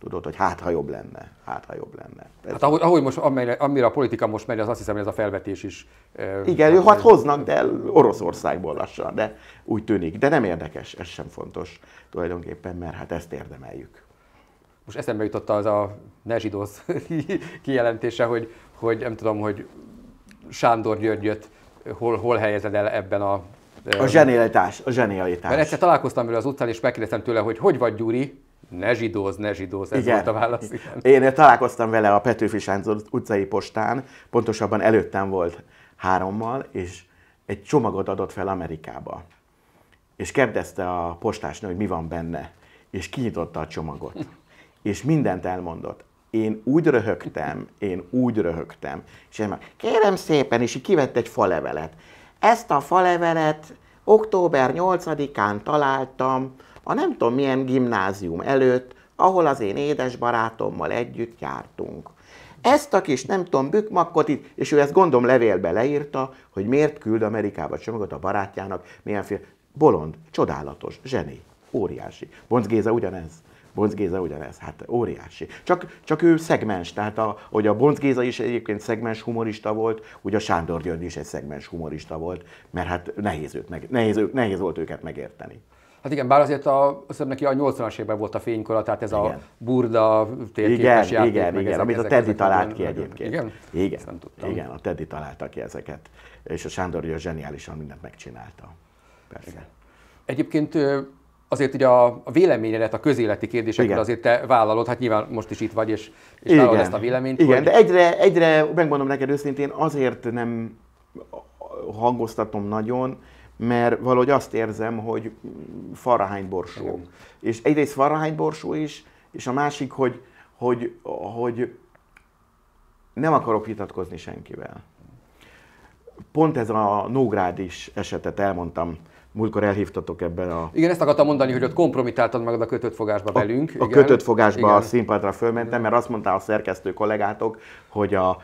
Tudod, hogy hát ha jobb lenne, hát ha jobb lenne. Ez hát ahogy, ahogy most, amire, amire a politika most megy, az azt hiszem, hogy ez a felvetés is. Igen, hát, hát hoznak, de Oroszországból lassan, de úgy tűnik. De nem érdekes, ez sem fontos tulajdonképpen, mert hát ezt érdemeljük. Most eszembe jutott az a ne zsidóz [LAUGHS] kijelentése, hogy, hogy nem tudom, hogy Sándor Györgyöt hol, hol helyezed el ebben a a zsenialitás, a zsenialitás. Mert egyszer találkoztam vele az utcán, és megkérdeztem tőle, hogy hogy vagy Gyuri, ne zsidóz, ne zsidóz, ez igen. volt a válasz. Igen. Én találkoztam vele a Petőfi Sándor utcai postán, pontosabban előttem volt hárommal, és egy csomagot adott fel Amerikába. És kérdezte a postásnő, hogy mi van benne. És kinyitotta a csomagot. [LAUGHS] és mindent elmondott. Én úgy röhögtem, én úgy röhögtem. És én már, kérem szépen, és így kivett egy falevelet ezt a falevelet október 8-án találtam a nem tudom milyen gimnázium előtt, ahol az én édes barátommal együtt jártunk. Ezt a kis, nem tudom, bükmakkot itt, és ő ezt gondom levélbe leírta, hogy miért küld Amerikába csomagot a barátjának, milyen fél. Bolond, csodálatos, zseni, óriási. Bonc Géza ugyanez. Bonc Géza ugyanez, hát óriási. Csak, csak ő szegmens, tehát a, hogy a Bonc Géza is egyébként szegmens humorista volt, ugye a Sándor György is egy szegmens humorista volt, mert hát nehéz, őt meg, nehéz, nehéz volt őket megérteni. Hát igen, bár azért a, azt neki a 80-as években volt a fénykora, tehát ez igen. a burda térképes igen, játék. Igen, meg igen, ezek, amit a Teddy talált ki egyébként. Igen? Igen, igen, a Teddy találta ki ezeket, és a Sándor György zseniálisan mindent megcsinálta. Persze. Igen. Egyébként azért ugye a véleményedet a közéleti kérdésekről Igen. azért te vállalod, hát nyilván most is itt vagy, és, és Igen. vállalod ezt a véleményt. Igen, hogy... de egyre, egyre, megmondom neked őszintén, azért nem hangoztatom nagyon, mert valahogy azt érzem, hogy Farahány borsó. Igen. És egyrészt Farahány borsó is, és a másik, hogy, hogy, hogy nem akarok vitatkozni senkivel. Pont ez a Nógrád is esetet elmondtam múltkor elhívtatok ebben a... Igen, ezt akartam mondani, hogy ott kompromitáltad magad a kötött fogásba velünk. A, a kötött fogásba igen. a színpadra fölmentem, mert azt mondta a szerkesztő kollégátok, hogy a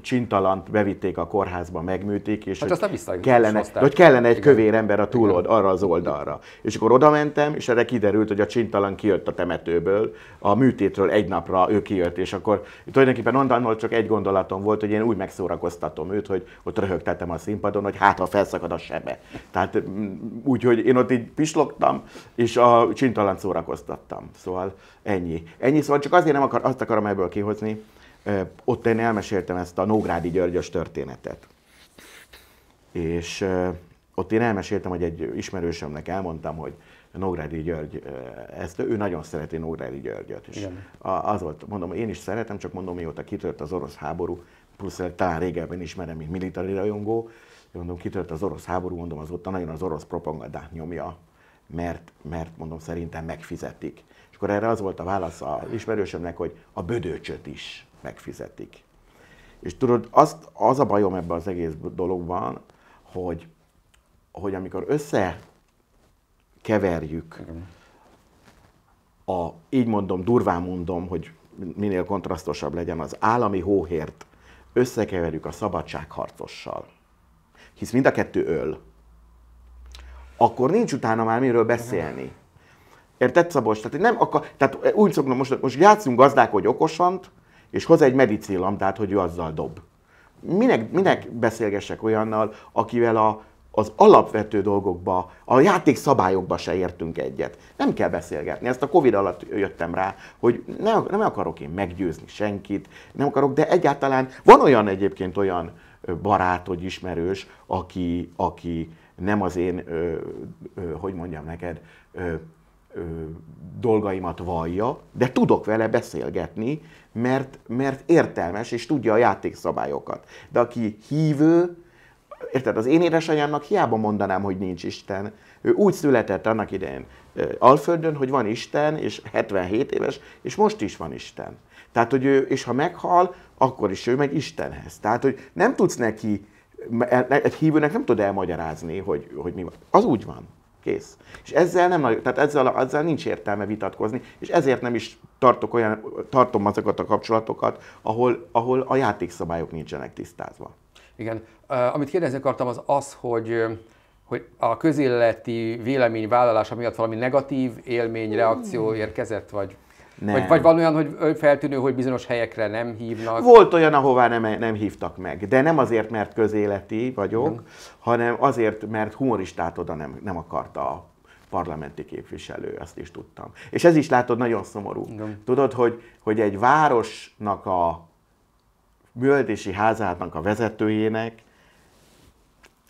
csintalant bevitték a kórházba, megműtik, és hát hogy, aztán kellene, hogy kellene egy Igen. kövér ember a túlold, arra az oldalra. És akkor oda mentem, és erre kiderült, hogy a csintalan kijött a temetőből, a műtétről egy napra ő kijött, és akkor tulajdonképpen onnan csak egy gondolatom volt, hogy én úgy megszórakoztatom őt, hogy ott röhögtetem a színpadon, hogy hát ha felszakad a sebe. Tehát mm, úgyhogy én ott így pislogtam, és a csintalan szórakoztattam. Szóval ennyi. Ennyi, szóval csak azért nem akar, azt akarom ebből kihozni, ott én elmeséltem ezt a Nógrádi Györgyös történetet. És ott én elmeséltem, hogy egy ismerősömnek elmondtam, hogy Nógrádi György, ezt ő nagyon szereti Nógrádi Györgyöt. És az volt, mondom, én is szeretem, csak mondom, mióta kitört az orosz háború, plusz talán régebben ismerem, mint militári rajongó, mondom, kitört az orosz háború, mondom, azóta nagyon az orosz propagandát nyomja, mert, mert mondom, szerintem megfizetik. És akkor erre az volt a válasz az ismerősömnek, hogy a bödőcsöt is megfizetik. És tudod, az, az a bajom ebben az egész dologban, hogy, hogy amikor összekeverjük a, így mondom, durván mondom, hogy minél kontrasztosabb legyen az állami hóhért, összekeverjük a szabadságharcossal, hisz mind a kettő öl, akkor nincs utána már miről beszélni. Érted, Szabos? Tehát, nem akar, tehát úgy szoknom most, most játszunk hogy okosant, és hoz egy medicillamdát, hogy ő azzal dob. Minek, minek beszélgessek olyannal, akivel a, az alapvető dolgokba, a játék szabályokba se értünk egyet. Nem kell beszélgetni. Ezt a Covid alatt jöttem rá, hogy ne, nem akarok én meggyőzni senkit, nem akarok, de egyáltalán van olyan egyébként olyan barát hogy ismerős, aki, aki nem az én, ö, ö, hogy mondjam neked, ö, dolgaimat vallja, de tudok vele beszélgetni, mert, mert értelmes és tudja a játékszabályokat. De aki hívő, érted, az én édesanyámnak hiába mondanám, hogy nincs Isten. Ő úgy született annak idején Alföldön, hogy van Isten, és 77 éves, és most is van Isten. Tehát, hogy ő, és ha meghal, akkor is ő megy Istenhez. Tehát, hogy nem tudsz neki, e-, egy hívőnek nem tud elmagyarázni, hogy, hogy mi van. Az úgy van. Kész. És ezzel, nem, tehát ezzel, ezzel nincs értelme vitatkozni, és ezért nem is tartok olyan, tartom azokat a kapcsolatokat, ahol, ahol a játékszabályok nincsenek tisztázva. Igen. Amit kérdezni akartam, az az, hogy hogy a közéleti vélemény vállalása miatt valami negatív élmény, reakció hmm. érkezett, vagy nem. Vagy, vagy van olyan, hogy feltűnő, hogy bizonyos helyekre nem hívnak? Volt olyan, ahová nem, nem hívtak meg, de nem azért, mert közéleti vagyok, hmm. hanem azért, mert humoristát oda nem, nem akarta a parlamenti képviselő, azt is tudtam. És ez is látod, nagyon szomorú. Igen. Tudod, hogy, hogy egy városnak a művelési házának a vezetőjének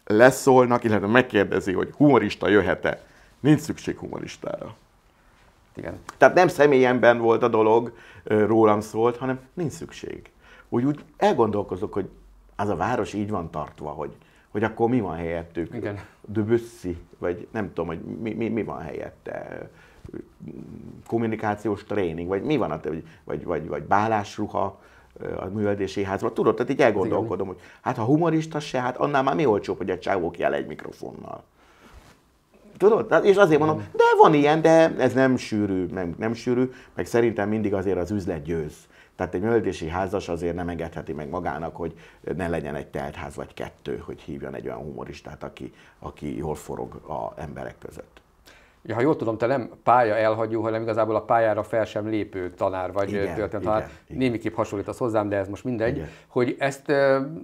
leszólnak, illetve megkérdezi, hogy humorista jöhet-e. Nincs szükség humoristára. Igen. Tehát nem személyemben volt a dolog, rólam szólt, hanem nincs szükség. Úgy, úgy elgondolkozok, hogy az a város így van tartva, hogy, hogy akkor mi van helyettük. Igen. Döbösszi, vagy nem tudom, hogy mi, mi, mi van helyette kommunikációs tréning, vagy mi van, a, vagy, vagy, vagy, vagy bálásruha a művelési házban. Tudod, tehát így elgondolkodom, hogy hát ha humorista se, hát annál már mi olcsóbb, hogy egy csávó kiáll egy mikrofonnal. Tudod? Hát, és azért mondom, de van ilyen, de ez nem sűrű, nem, nem sűrű, meg szerintem mindig azért az üzlet győz. Tehát egy möltési házas azért nem engedheti meg magának, hogy ne legyen egy teltház vagy kettő, hogy hívjon egy olyan humoristát, aki, aki jól forog a emberek között. Ja, ha jól tudom, te nem pálya elhagyó, hanem igazából a pályára fel sem lépő tanár vagy történet tanár. Igen, Némiképp hasonlítasz hozzám, de ez most mindegy. Igen. Hogy ezt,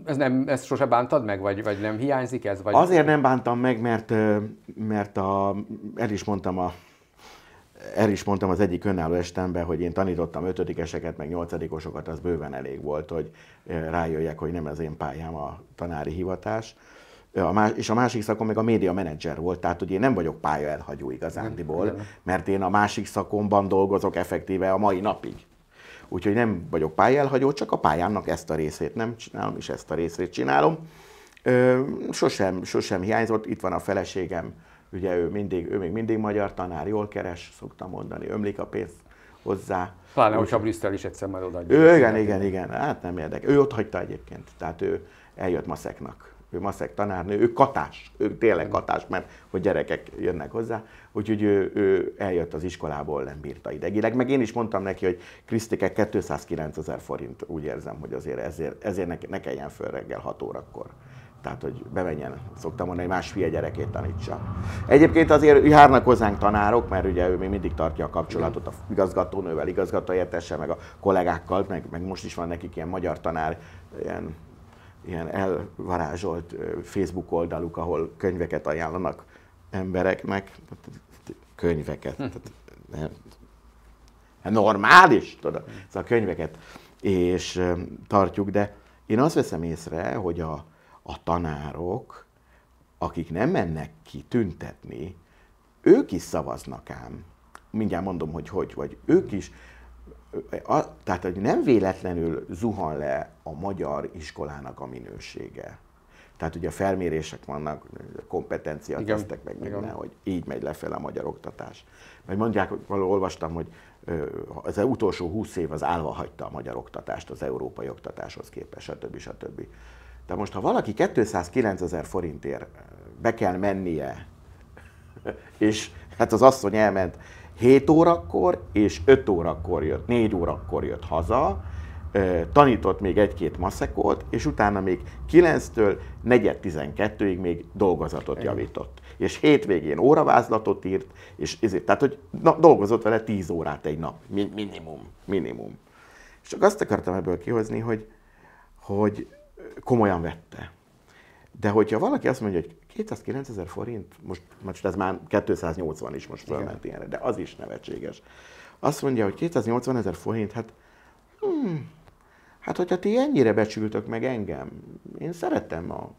ez nem, ezt sose bántad meg, vagy, vagy nem hiányzik ez? Vagy... Azért nem bántam meg, mert, mert a, el is mondtam a el is mondtam az egyik önálló estemben, hogy én tanítottam ötödikeseket, meg nyolcadikosokat, az bőven elég volt, hogy rájöjjek, hogy nem az én pályám a tanári hivatás a más, és a másik szakon még a média menedzser volt, tehát hogy én nem vagyok pálya elhagyó igazándiból, mert én a másik szakomban dolgozok effektíve a mai napig. Úgyhogy nem vagyok elhagyó, csak a pályámnak ezt a részét nem csinálom, és ezt a részét csinálom. Ö, sosem, sosem hiányzott, itt van a feleségem, ugye ő, mindig, ő még mindig magyar tanár, jól keres, szoktam mondani, ömlik a pénz hozzá. Pláne, hogyha Brüsszel is egyszer már odaadja. Ő, igen, igen, igen, hát nem érdekel. Ő ott hagyta egyébként, tehát ő eljött Maszeknak ő maszek tanárnő, ő katás, ő tényleg mm. katás, mert hogy gyerekek jönnek hozzá, úgyhogy ő, ő eljött az iskolából, nem bírta idegileg, meg én is mondtam neki, hogy Krisztike 209 ezer forint, úgy érzem, hogy azért ezért, ezért ne, ne kelljen föl reggel 6 órakor. Tehát, hogy bemenjen, szoktam mondani, hogy más fia gyerekét tanítsa. Egyébként azért járnak hozzánk tanárok, mert ugye ő még mindig tartja a kapcsolatot a igazgatónővel, igazgatóértessel, meg a kollégákkal, meg, meg most is van nekik ilyen magyar tanár, ilyen ilyen elvarázsolt Facebook oldaluk, ahol könyveket ajánlanak embereknek, könyveket, hm. normális, tudod, szóval könyveket, és tartjuk, de én azt veszem észre, hogy a, a tanárok, akik nem mennek ki tüntetni, ők is szavaznak ám. Mindjárt mondom, hogy hogy, vagy ők is a, tehát hogy nem véletlenül zuhan le a magyar iskolának a minősége. Tehát ugye felmérések vannak, kompetencia tesztek meg minden, hogy így megy lefelé a magyar oktatás. Mert mondják, valahol olvastam, hogy az utolsó 20 év az állva hagyta a magyar oktatást az európai oktatáshoz képest, stb. stb. De most, ha valaki 209 ezer forintért be kell mennie, [LAUGHS] és hát az asszony elment 7 órakor és 5 órakor jött, 4 órakor jött haza, tanított még egy-két maszekot, és utána még 9-től 4-12-ig még dolgozatot javított. És hétvégén óravázlatot írt, és ezért, tehát hogy na, dolgozott vele 10 órát egy nap, min- minimum, minimum. És csak azt akartam ebből kihozni, hogy, hogy komolyan vette. De hogyha valaki azt mondja, hogy 709 ezer forint, most, most ez már 280 is most fölment ilyenre, de az is nevetséges. Azt mondja, hogy 280 ezer forint, hát hmm, hát hogyha ti ennyire becsültök meg engem, én szerettem a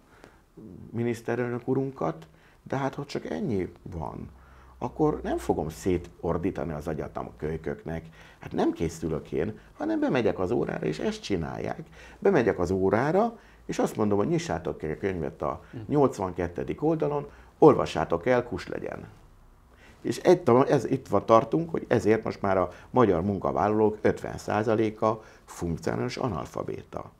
miniszterelnök urunkat, de hát ha csak ennyi van, akkor nem fogom szétordítani az agyatam a kölyköknek. Hát nem készülök én, hanem bemegyek az órára, és ezt csinálják. Bemegyek az órára, és azt mondom, hogy nyissátok ki a könyvet a 82. oldalon, olvassátok el, kus legyen. És itt, ez, itt van tartunk, hogy ezért most már a magyar munkavállalók 50%-a funkcionális analfabéta.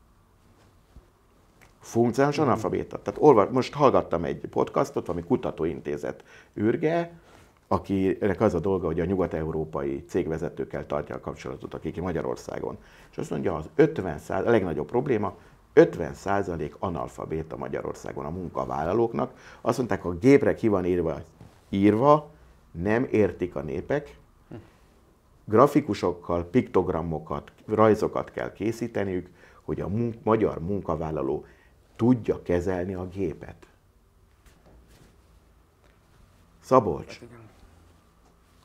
Funkcionális mm. analfabéta. Tehát olva, most hallgattam egy podcastot, ami kutatóintézet űrge, akinek az a dolga, hogy a nyugat-európai cégvezetőkkel tartja a kapcsolatot, akik Magyarországon. És azt mondja, az 50 a legnagyobb probléma, 50% analfabéta Magyarországon a munkavállalóknak. Azt mondták, ha a gépre ki van írva, írva nem értik a népek, grafikusokkal, piktogramokat, rajzokat kell készíteniük, hogy a munk- magyar munkavállaló tudja kezelni a gépet. Szabolcs, hát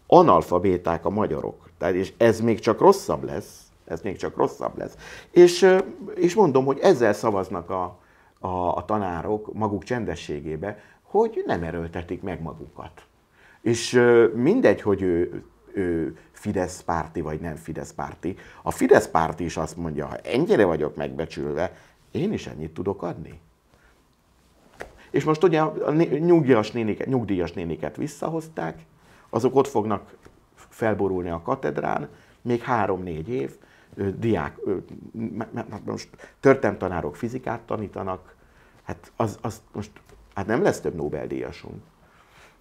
analfabéták a magyarok, tehát és ez még csak rosszabb lesz, ez még csak rosszabb lesz. És, és mondom, hogy ezzel szavaznak a, a, a tanárok maguk csendességébe, hogy nem erőltetik meg magukat. És mindegy, hogy ő, ő Fidesz párti vagy nem Fidesz párti, a Fidesz párti is azt mondja, ha ennyire vagyok megbecsülve, én is ennyit tudok adni. És most ugye a nyugdíjas néniket, nyugdíjas néniket visszahozták, azok ott fognak felborulni a katedrán, még három-négy év, diák, hát most történtanárok fizikát tanítanak, hát az, az most hát nem lesz több Nobel-díjasunk.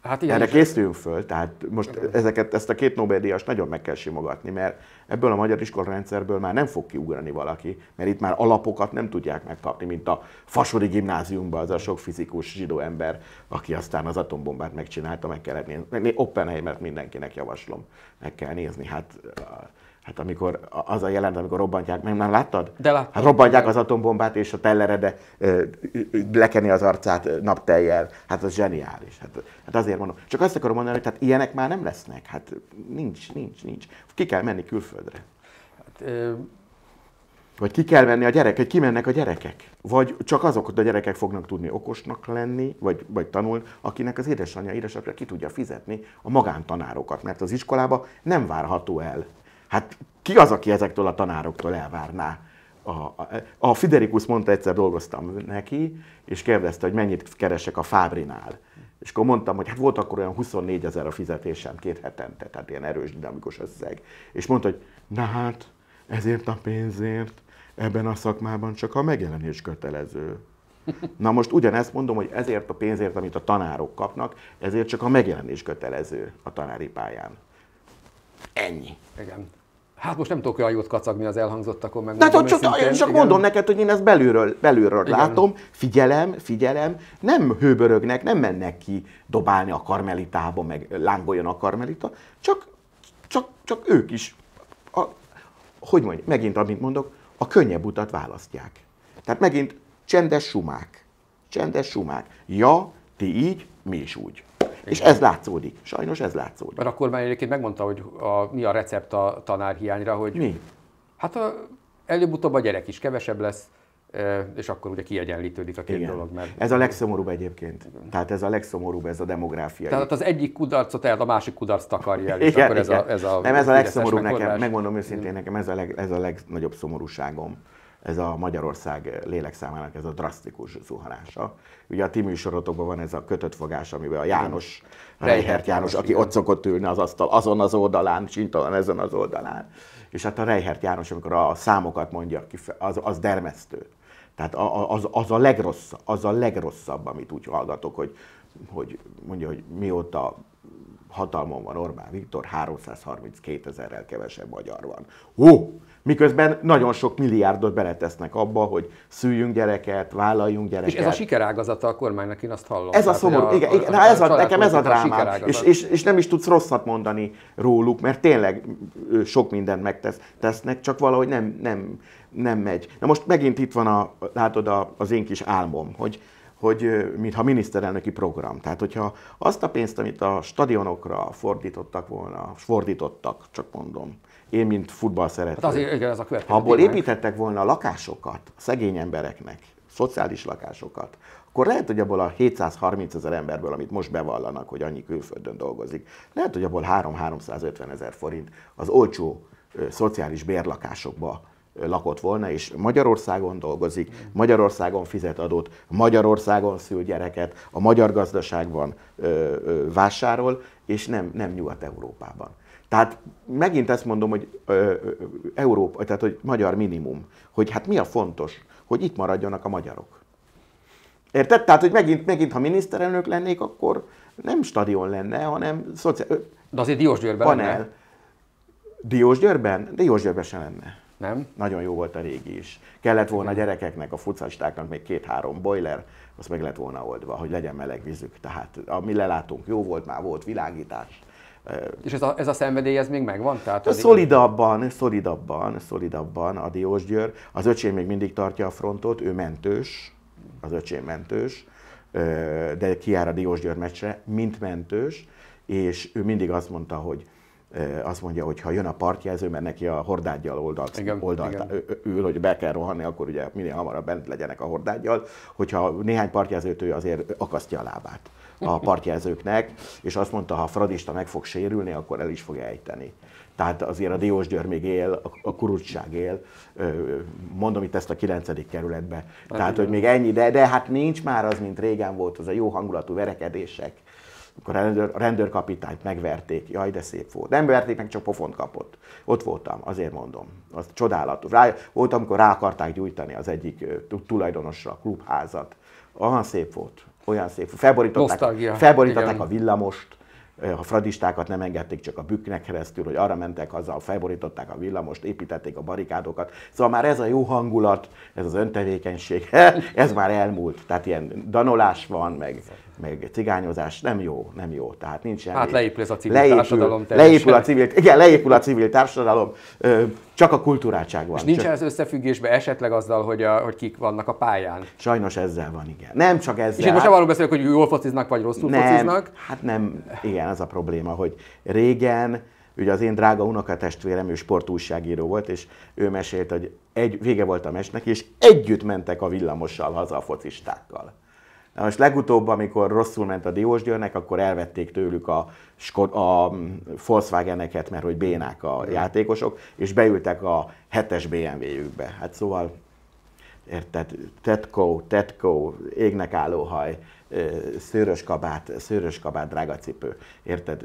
Hát igen. Erre készüljünk föl, tehát most ezeket, ezt a két Nobel-díjas nagyon meg kell simogatni, mert ebből a magyar iskolarendszerből már nem fog kiugrani valaki, mert itt már alapokat nem tudják megkapni, mint a Fasori gimnáziumban az a sok fizikus zsidó ember, aki aztán az atombombát megcsinálta, meg kellett nézni. Oppenheimert mindenkinek javaslom, meg kell nézni. Hát Hát amikor az a jelent, amikor robbantják, meg nem láttad? De láttam. Hát robbantják az atombombát, és a tellerede lekeni az arcát napteljel. Hát az zseniális. Hát, hát azért mondom. Csak azt akarom mondani, hogy hát ilyenek már nem lesznek. Hát nincs, nincs, nincs. Ki kell menni külföldre. Hát, ö... Vagy ki kell menni a gyerekek, hogy kimennek a gyerekek. Vagy csak azok a gyerekek fognak tudni okosnak lenni, vagy, vagy tanulni, akinek az édesanyja, édesapja ki tudja fizetni a magántanárokat, mert az iskolába nem várható el Hát ki az, aki ezektől a tanároktól elvárná? A, a, a Fiderikus mondta, egyszer dolgoztam neki, és kérdezte, hogy mennyit keresek a Fábrinál. És akkor mondtam, hogy hát volt akkor olyan 24 ezer a fizetésem két hetente, tehát ilyen erős dinamikus összeg. És mondta, hogy na hát, ezért a pénzért ebben a szakmában csak a megjelenés kötelező. Na most ugyanezt mondom, hogy ezért a pénzért, amit a tanárok kapnak, ezért csak a megjelenés kötelező a tanári pályán. Ennyi. Igen. Hát most nem tudok olyan jót kacagni az elhangzottakon, meg hát csak, szintén, csak mondom neked, hogy én ezt belülről, belülről igen. látom, figyelem, figyelem, nem hőbörögnek, nem mennek ki dobálni a karmelitába, meg lángoljon a karmelita, csak, csak, csak ők is, a, hogy mondj, megint amit mondok, a könnyebb utat választják. Tehát megint csendes sumák. Csendes sumák. Ja, ti így, mi is úgy. Igen. És ez látszódik. Sajnos ez látszódik. Mert a kormány egyébként megmondta, hogy a, mi a recept a tanárhiányra, hogy... Mi? Hát a előbb-utóbb a gyerek is kevesebb lesz, e, és akkor ugye kiegyenlítődik a két Igen. dolog. Mert... Ez a legszomorúbb egyébként. Igen. Tehát ez a legszomorúbb, ez a demográfia. Tehát az egyik kudarcot el, a másik kudarcot akarja el, és Igen, akkor Igen. ez a, ez a... Nem, ez a legszomorúbb nekem, megmondom őszintén, nekem ez a, leg, ez a legnagyobb szomorúságom ez a Magyarország lélekszámának ez a drasztikus zuhanása. Ugye a ti műsorotokban van ez a kötött fogás, amiben a János, Reihert János, aki ott szokott ülni az asztal, azon az oldalán, csintalan ezen az oldalán. És hát a Reihert János, amikor a számokat mondja, az, az dermesztő. Tehát az, az, a legrosszabb, az a legrosszabb, amit úgy hallgatok, hogy, hogy mondja, hogy mióta hatalmon van Orbán Viktor, 332 ezerrel kevesebb magyar van. Hú! Miközben nagyon sok milliárdot beletesznek abba, hogy szüljünk gyereket, vállaljunk gyereket. És ez a sikerágazata a kormánynak, én azt hallom. Ez a szomorú, a, igen, igen a, a, ez a, nekem ez a dráma. És, és, és nem is tudsz rosszat mondani róluk, mert tényleg sok mindent megtesznek, csak valahogy nem, nem, nem megy. Na most megint itt van a, látod, a, az én kis álmom, hogy, hogy mintha miniszterelnöki program. Tehát, hogyha azt a pénzt, amit a stadionokra fordítottak volna, fordítottak, csak mondom, én, mint futball hát szerető. Hát azért, igen, ez a következő. Ha abból építettek volna lakásokat, szegény embereknek, szociális lakásokat, akkor lehet, hogy abból a 730 ezer emberből, amit most bevallanak, hogy annyi külföldön dolgozik, lehet, hogy abból 3-350 ezer forint az olcsó ö, szociális bérlakásokba lakott volna, és Magyarországon dolgozik, mm. Magyarországon fizet adót, Magyarországon szül gyereket, a magyar gazdaságban ö, ö, vásárol, és nem, nem Nyugat-Európában. Tehát megint ezt mondom, hogy ö, ö, Európa, tehát hogy magyar minimum, hogy hát mi a fontos, hogy itt maradjanak a magyarok. Érted? Tehát, hogy megint, megint ha miniszterelnök lennék, akkor nem stadion lenne, hanem szociál... De azért Diósgyőrben panel. lenne. Diós Diósgyőrben sem lenne. Nem? Nagyon jó volt a régi is. Kellett volna a gyerekeknek, a fucalistáknak még két-három boiler, azt meg lett volna oldva, hogy legyen meleg vízük. Tehát ami lelátunk, jó volt, már volt világítás. És ez a, ez a szenvedély, ez még megvan? Tehát a szolidabban, szolidabban, szolidabban a Diós Győr. Az öcsém még mindig tartja a frontot, ő mentős, az öcsém mentős, de kiár a Diós Győr meccsre, mint mentős, és ő mindig azt mondta, hogy azt mondja, hogy ha jön a partjelző, mert neki a hordágyjal oldalt, igen, oldalt igen. ül, hogy be kell rohanni, akkor ugye minél hamarabb bent legyenek a hordágyjal, hogyha néhány partjelzőt ő azért akasztja a lábát a partjelzőknek, és azt mondta, ha a Fradista meg fog sérülni, akkor el is fog ejteni. Tehát azért a Diós Győr még él, a kurutság él, mondom itt ezt a 9. kerületbe. Hát Tehát, igen. hogy még ennyi, de, de hát nincs már az, mint régen volt, az a jó hangulatú verekedések. Akkor a, rendőr, a rendőrkapitányt megverték, jaj, de szép volt. Nem verték meg, csak pofont kapott. Ott voltam, azért mondom. Az csodálatos. Rá, voltam amikor rá akarták gyújtani az egyik tulajdonosra a klubházat. Aha, szép volt olyan szép, felborították, felborították a villamost, a fradistákat nem engedték csak a bükknek keresztül, hogy arra mentek haza, felborították a villamost, építették a barikádokat. Szóval már ez a jó hangulat, ez az öntevékenység, [LAUGHS] ez már elmúlt. Tehát ilyen danolás van, meg meg cigányozás nem jó, nem jó. Tehát nincs Hát leépül ez a civil leépül, társadalom Leépül a civil, igen, leépül a civil társadalom, csak a kultúráltság van. És nincsen csak... ez összefüggésben esetleg azzal, hogy, a, hogy kik vannak a pályán? Sajnos ezzel van, igen. Nem csak ezzel. És én most hát... arról beszélek, hogy jól fociznak, vagy rosszul nem, fociznak. Hát nem, igen, ez a probléma, hogy régen, ugye az én drága unokatestvérem, ő sportújságíró volt, és ő mesélt, hogy egy, vége volt a mesnek, és együtt mentek a villamossal haza a focistákkal. Na most legutóbb, amikor rosszul ment a Diósgyőrnek, akkor elvették tőlük a, a mm, Volkswagen-eket, mert hogy bénák a mm. játékosok, és beültek a 7-es BMW-jükbe. Hát szóval, érted, Tetco, Tetco, égnek álló haj, szőrös kabát, szőrös kabát, drága cipő. Érted?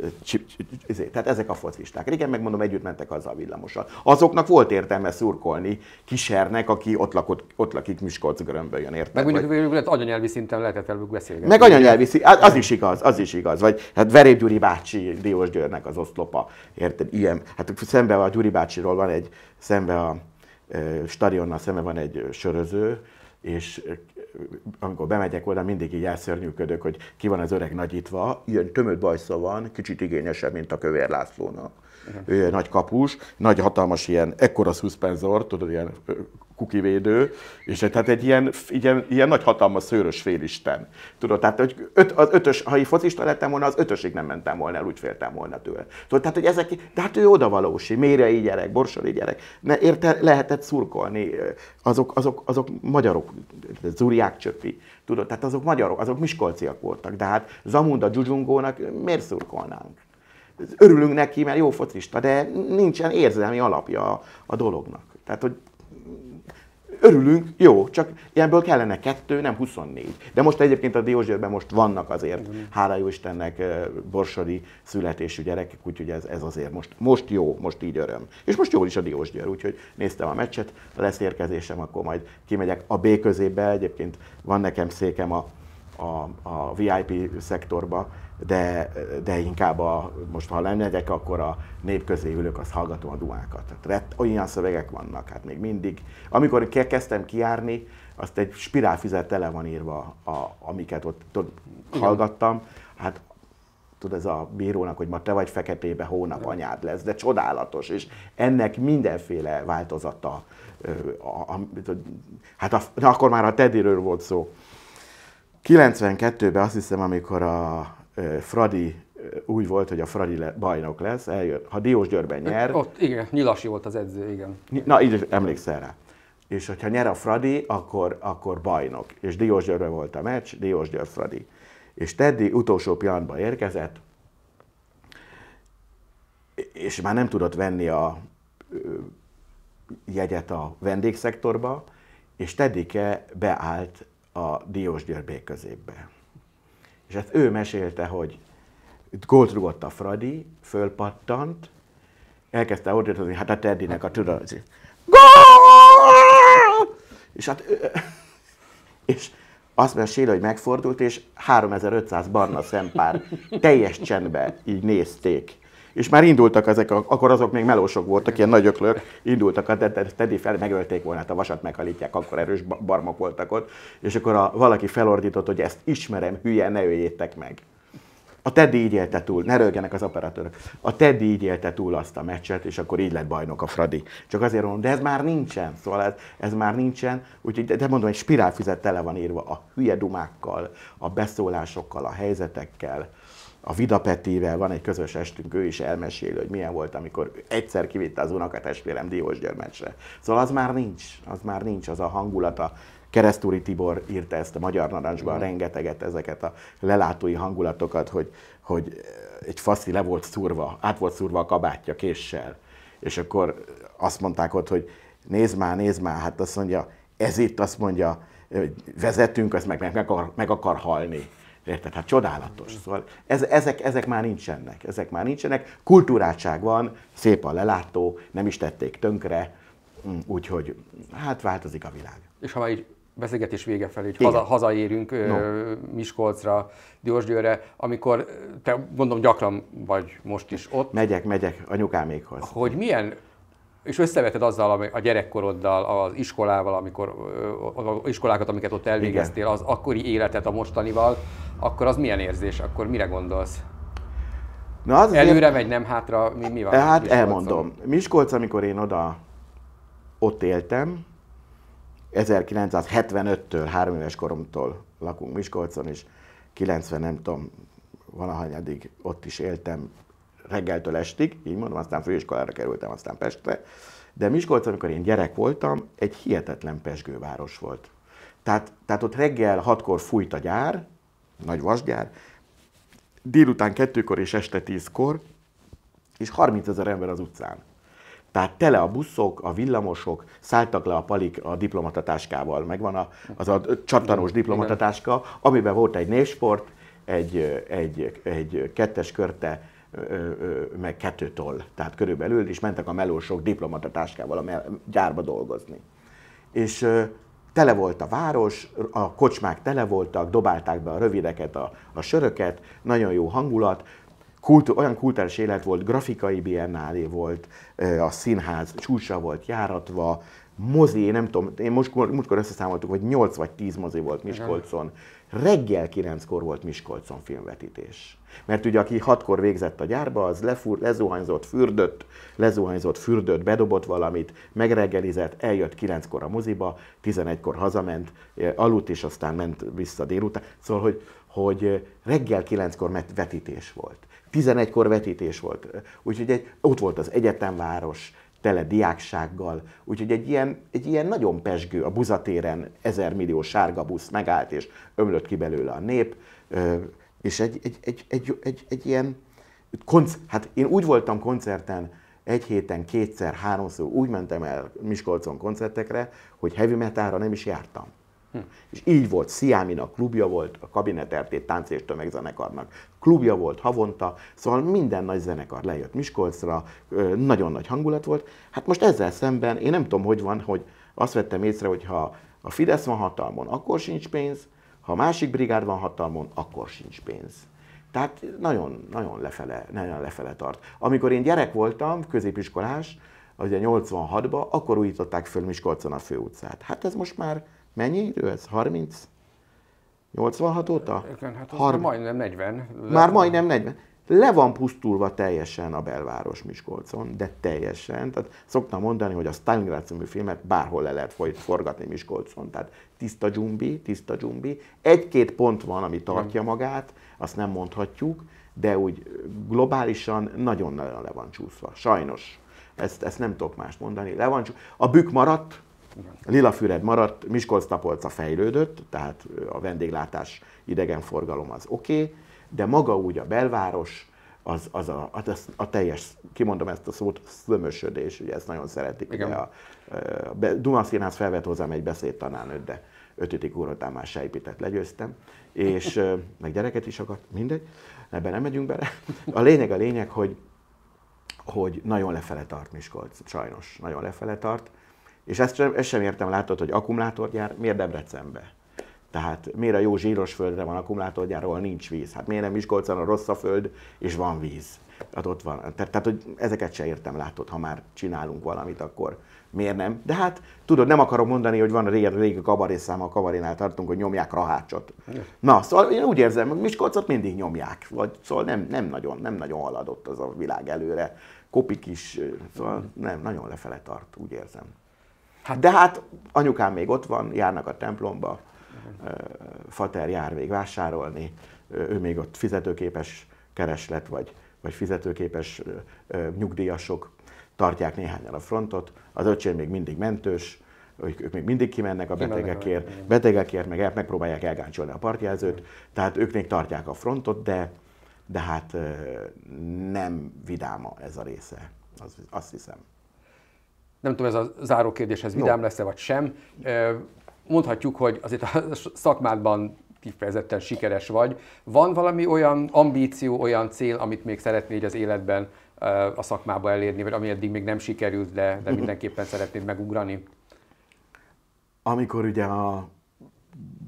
Izé, tehát ezek a focisták. Régen megmondom, együtt mentek az a villamosat. Azoknak volt értelme szurkolni kisernek, aki ott, lakott, ott lakik Miskolc görömböljön, érted? Meg mondjuk vagy... lehet, anyanyelvi szinten lehetett velük beszélgetni. Meg anyanyelvi szinten, az, az is igaz, az is igaz. Vagy hát Veré Gyuri bácsi, Diós Györnek az oszlopa, érted? Ilyen, hát szembe a Gyuri bácsiról van egy, szembe a stadionnal szembe van egy söröző, és amikor bemegyek oda, mindig így elszörnyűködök, hogy ki van az öreg nagyítva, ilyen tömött bajsza van, kicsit igényesebb, mint a kövér Lászlónak. Uh-huh. Ő nagy kapus, nagy hatalmas ilyen, ekkora szuszpenzor, tudod, ilyen kukivédő, és tehát egy ilyen, ilyen, ilyen nagy hatalmas szőrös félisten. Tudod, tehát hogy öt, az ötös, ha én focista lettem volna, az ötösig nem mentem volna el, úgy féltem volna tőle. Tudod, tehát, hogy ezek, de hát ő odavalósi, mérei gyerek, borsori gyerek, ne, érte, lehetett szurkolni, azok, azok, azok magyarok, zúriák csöpi, tudod, tehát azok magyarok, azok miskolciak voltak, de hát Zamunda Dzsuzsungónak miért szurkolnánk? örülünk neki, mert jó focista, de nincsen érzelmi alapja a, a dolognak. Tehát, hogy örülünk, jó, csak ilyenből kellene kettő, nem 24. De most egyébként a Diózsérben most vannak azért, hála jó Istennek, borsodi születésű gyerekek, úgyhogy ez, ez azért most, most jó, most így öröm. És most jól is a Diózsér, úgyhogy néztem a meccset, ha lesz érkezésem, akkor majd kimegyek a B közébe, egyébként van nekem székem a, a, a VIP szektorba, de, de inkább a, most ha lennedek, akkor a nép közé ülök, azt hallgatom a duákat. Tehát olyan szövegek vannak, hát még mindig. Amikor kezdtem kiárni, azt egy spirálfizet tele van írva, a, amiket ott tud, hallgattam. Hát tudod, ez a bírónak, hogy ma te vagy feketébe, hónap anyád lesz, de csodálatos, és ennek mindenféle változata. A, a, a, hát a, akkor már a Teddyről volt szó. 92-ben azt hiszem, amikor a Fradi úgy volt, hogy a Fradi le, bajnok lesz, eljött, Ha Diós Györben nyer... Ott, igen, Nyilasi volt az edző, igen. Na, így emlékszel rá. És hogyha nyer a Fradi, akkor, akkor bajnok. És Diós Györben volt a meccs, Diós Győr Fradi. És Teddy utolsó pillanatban érkezett, és már nem tudott venni a jegyet a vendégszektorba, és Tedike beállt a Diós Györbék közébe. középbe. És hát ő mesélte, hogy gólt rúgott a Fradi, fölpattant, elkezdte hogy hát a Teddynek a tudat, Gól! És hát ő, és azt mesél, hogy megfordult, és 3500 barna szempár teljes csendben így nézték és már indultak ezek, a, akkor azok még melósok voltak, ilyen nagy öklök, indultak a hát Teddy fel, megölték volna, hát a vasat meghalítják, akkor erős barmok voltak ott, és akkor a, valaki felordított, hogy ezt ismerem, hülye, ne öljétek meg. A Teddy így élte túl, ne rögjenek az operatőrök. A Teddy így élte túl azt a meccset, és akkor így lett bajnok a Fradi. Csak azért mondom, de ez már nincsen, szóval ez, ez már nincsen. Úgyhogy, de mondom, egy spirálfizet tele van írva a hülye dumákkal, a beszólásokkal, a helyzetekkel, a Vidapetével van egy közös estünk, ő is elmeséli, hogy milyen volt, amikor egyszer kivitte az unokatestvérem Diós Györmecsre. Szóval az már nincs, az már nincs, az a hangulata. Keresztúri Tibor írta ezt a Magyar Narancsban, mm. rengeteget ezeket a lelátói hangulatokat, hogy, hogy egy faszi le volt szúrva, át volt szúrva a kabátja késsel. És akkor azt mondták ott, hogy nézd már, nézd már, hát azt mondja, ez itt azt mondja, vezetünk, az meg, meg, meg, akar, meg akar halni. Érted? Hát csodálatos. Szóval ez, ezek, ezek már nincsenek. Ezek már nincsenek. Kultúrátság van, szép a lelátó, nem is tették tönkre, mm, úgyhogy hát változik a világ. És ha már így beszélgetés vége felé, hogy haza, hazaérünk no. Miskolcra, Diósgyőre, amikor te gondolom gyakran vagy most is ott. Megyek, megyek anyukámékhoz. Hogy milyen és összeveted azzal a gyerekkoroddal, az iskolával, amikor az iskolákat, amiket ott elvégeztél, az akkori életet a mostanival, akkor az milyen érzés, akkor mire gondolsz? Na az Előre azért... vagy nem hátra, mi, mi van? Hát Miskolcon? elmondom. Miskolc, amikor én oda ott éltem, 1975-től, három éves koromtól lakunk Miskolcon, és 90 nem tudom, valahányadig ott is éltem reggeltől estig, így mondom, aztán főiskolára kerültem, aztán Pestre. De Miskolc, amikor én gyerek voltam, egy hihetetlen pesgőváros volt. Tehát, tehát ott reggel hatkor fújt a gyár, nagy vasgyár, délután kettőkor és este tízkor, és 30 ezer ember az utcán. Tehát tele a buszok, a villamosok, szálltak le a palik a diplomatatáskával. Megvan a, az a csattanós diplomatatáska, amiben volt egy névsport, egy, egy, egy kettes körte, meg kettőtől, tehát körülbelül, és mentek a melósok diplomatatáskával a gyárba dolgozni. És Tele volt a város, a kocsmák tele voltak, dobálták be a rövideket, a, a söröket, nagyon jó hangulat, kultú, olyan kultúrás élet volt, grafikai biennálé volt, a színház csúcsa volt járatva, mozi, nem tudom, én most, most, összeszámoltuk, hogy 8 vagy 10 mozi volt Miskolcon, reggel 9-kor volt Miskolcon filmvetítés. Mert ugye aki hatkor végzett a gyárba, az lefúr, lezuhanyzott, fürdött, lezuhanyzott, fürdött, bedobott valamit, megreggelizett, eljött 9-kor a moziba, 11-kor hazament, aludt és aztán ment vissza délután. Szóval, hogy, hogy reggel 9-kor vetítés volt. 11-kor vetítés volt. Úgyhogy egy, ott volt az egyetemváros, tele diáksággal. Úgyhogy egy ilyen, egy ilyen nagyon pesgő, a buzatéren ezer millió sárga busz megállt, és ömlött ki belőle a nép, és egy, egy, egy, egy, egy, egy ilyen, konc, hát én úgy voltam koncerten, egy héten kétszer, háromszor úgy mentem el Miskolcon koncertekre, hogy heavy metalra nem is jártam. Hm. És így volt, Sziáminak klubja volt, a Kabinet RT tánc és tömegzenekarnak klubja volt havonta, szóval minden nagy zenekar lejött Miskolcra, nagyon nagy hangulat volt. Hát most ezzel szemben én nem tudom, hogy van, hogy azt vettem észre, hogy ha a Fidesz van hatalmon, akkor sincs pénz, ha a másik brigád van hatalmon, akkor sincs pénz. Tehát nagyon, nagyon, lefele, nagyon lefele tart. Amikor én gyerek voltam, középiskolás, ugye 86-ban, akkor újították föl Miskolcon a főutcát. Hát ez most már Mennyi idő ez? 30? 86 óta? Igen, hát 30. majdnem 40. Le Már majdnem 40. Le van pusztulva teljesen a belváros Miskolcon, de teljesen. Tehát szoktam mondani, hogy a Stalingrad című filmet bárhol le lehet forgatni Miskolcon. Tehát tiszta dzsumbi, tiszta dzsumbi. Egy-két pont van, ami tartja magát, azt nem mondhatjuk, de úgy globálisan nagyon-nagyon le van csúszva. Sajnos. Ezt, ezt nem tudok más mondani. Le van csúszva. A bük maradt, Lilafüred maradt, Miskolc-Tapolca fejlődött, tehát a vendéglátás, idegenforgalom az oké, okay, de maga úgy a belváros, az, az a, a, hát a teljes, kimondom ezt a szót, szömösödés, ugye ezt nagyon szeretik. Igen. Ugye a, a Duma Színház felvett hozzám egy beszédtanárnőt, de ötödik óratán már sejpített legyőztem, és meg gyereket is akart, mindegy, ebben nem megyünk bele. A lényeg a lényeg, hogy, hogy nagyon lefele tart Miskolc, sajnos, nagyon lefele tart és ezt sem, ezt sem értem, látod, hogy akkumulátorgyár, miért Debrecenbe? Tehát miért a jó zsíros földre van akkumulátorgyár, ahol nincs víz? Hát miért nem Miskolcán a rossz a föld, és van víz? Hát ott van. Te, tehát, hogy ezeket se értem, látod, ha már csinálunk valamit, akkor miért nem? De hát, tudod, nem akarom mondani, hogy van régi, régi kabarészám, a kabarénál tartunk, hogy nyomják rahácsot. Na, szóval én úgy érzem, hogy Miskolcot mindig nyomják, vagy szóval nem, nem, nagyon, nem nagyon haladott az a világ előre. Kopik is, szóval nem, nagyon lefele tart, úgy érzem. Hát de hát anyukám még ott van, járnak a templomba, fater jár még vásárolni, ő még ott fizetőképes kereslet, vagy, vagy fizetőképes nyugdíjasok tartják néhányan a frontot, az öcsém még mindig mentős, ők még mindig kimennek a betegekért, betegekért meg megpróbálják elgáncsolni a partjelzőt, tehát ők még tartják a frontot, de, de hát nem vidáma ez a része, azt, azt hiszem nem tudom, ez a záró kérdéshez vidám lesz-e vagy sem. Mondhatjuk, hogy azért a szakmádban kifejezetten sikeres vagy. Van valami olyan ambíció, olyan cél, amit még szeretnéd az életben a szakmába elérni, vagy ami eddig még nem sikerült, de, de mhm. mindenképpen szeretnéd megugrani? Amikor ugye a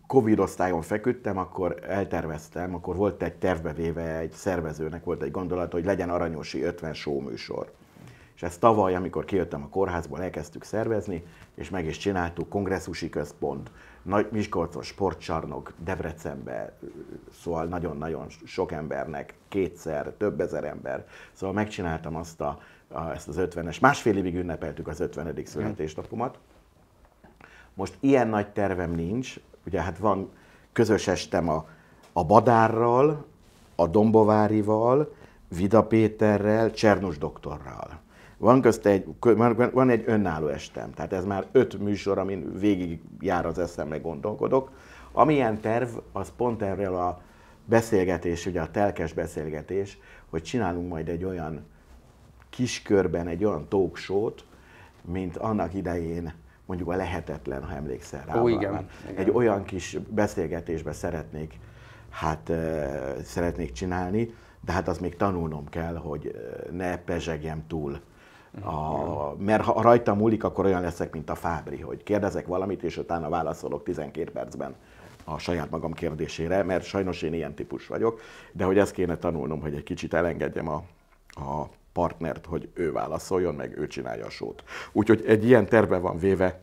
Covid osztályon feküdtem, akkor elterveztem, akkor volt egy véve egy szervezőnek, volt egy gondolat, hogy legyen aranyosi 50 show műsor és ezt tavaly, amikor kijöttem a kórházból, elkezdtük szervezni, és meg is csináltuk kongresszusi központ, Nagy Miskolcos sportcsarnok, Debrecenbe, szóval nagyon-nagyon sok embernek, kétszer, több ezer ember. Szóval megcsináltam azt a, a ezt az 50-es, másfél évig ünnepeltük az 50. Mm. születésnapomat. Most ilyen nagy tervem nincs, ugye hát van, közös estem a, a Badárral, a Dombovárival, Vida Péterrel, Csernus doktorral. Van közt egy, van egy önálló estem, tehát ez már öt műsor, amin végig jár az meg gondolkodok. Amilyen terv, az pont erről a beszélgetés, ugye a telkes beszélgetés, hogy csinálunk majd egy olyan kiskörben egy olyan talk show-t, mint annak idején mondjuk a lehetetlen, ha emlékszel rá. Ó, igen, igen. Egy olyan kis beszélgetésbe szeretnék, hát euh, szeretnék csinálni, de hát az még tanulnom kell, hogy ne pezsegjem túl a, mert ha rajta múlik, akkor olyan leszek, mint a Fábri, hogy kérdezek valamit, és utána válaszolok 12 percben a saját magam kérdésére, mert sajnos én ilyen típus vagyok, de hogy ezt kéne tanulnom, hogy egy kicsit elengedjem a, a partnert, hogy ő válaszoljon, meg ő csinálja a sót. Úgyhogy egy ilyen terve van véve,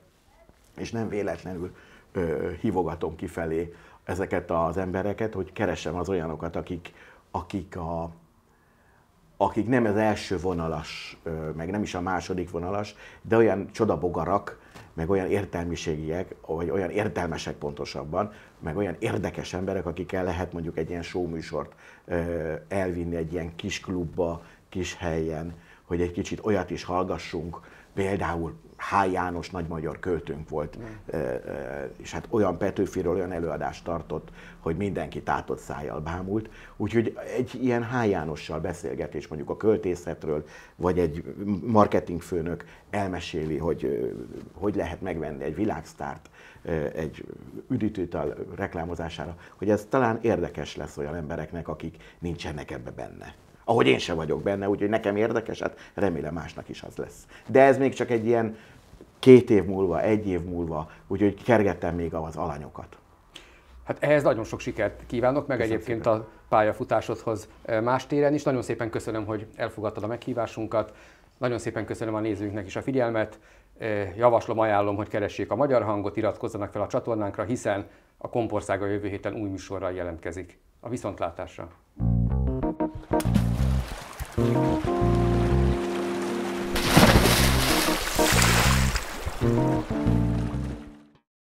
és nem véletlenül ö, hívogatom kifelé ezeket az embereket, hogy keresem az olyanokat, akik, akik a, akik nem az első vonalas, meg nem is a második vonalas, de olyan csodabogarak, meg olyan értelmiségiek, vagy olyan értelmesek pontosabban, meg olyan érdekes emberek, akikkel lehet mondjuk egy ilyen showműsort elvinni egy ilyen kis klubba, kis helyen, hogy egy kicsit olyat is hallgassunk, például Hály János nagy magyar költőnk volt, mm. és hát olyan Petőfiről olyan előadást tartott, hogy mindenki tátott szájjal bámult. Úgyhogy egy ilyen Hály Jánossal beszélgetés mondjuk a költészetről, vagy egy marketingfőnök elmeséli, hogy hogy lehet megvenni egy világsztárt egy üdítőtal reklámozására, hogy ez talán érdekes lesz olyan embereknek, akik nincsenek ebbe benne ahogy én sem vagyok benne, úgyhogy nekem érdekes, hát remélem másnak is az lesz. De ez még csak egy ilyen két év múlva, egy év múlva, úgyhogy kergettem még az alanyokat. Hát ehhez nagyon sok sikert kívánok, meg köszönöm egyébként szépen. a pályafutásodhoz eh, más téren is. Nagyon szépen köszönöm, hogy elfogadtad a meghívásunkat. Nagyon szépen köszönöm a nézőinknek is a figyelmet. Eh, javaslom, ajánlom, hogy keressék a magyar hangot, iratkozzanak fel a csatornánkra, hiszen a Kompországa jövő héten új műsorral jelentkezik. A viszontlátásra! Thank you. Thank you.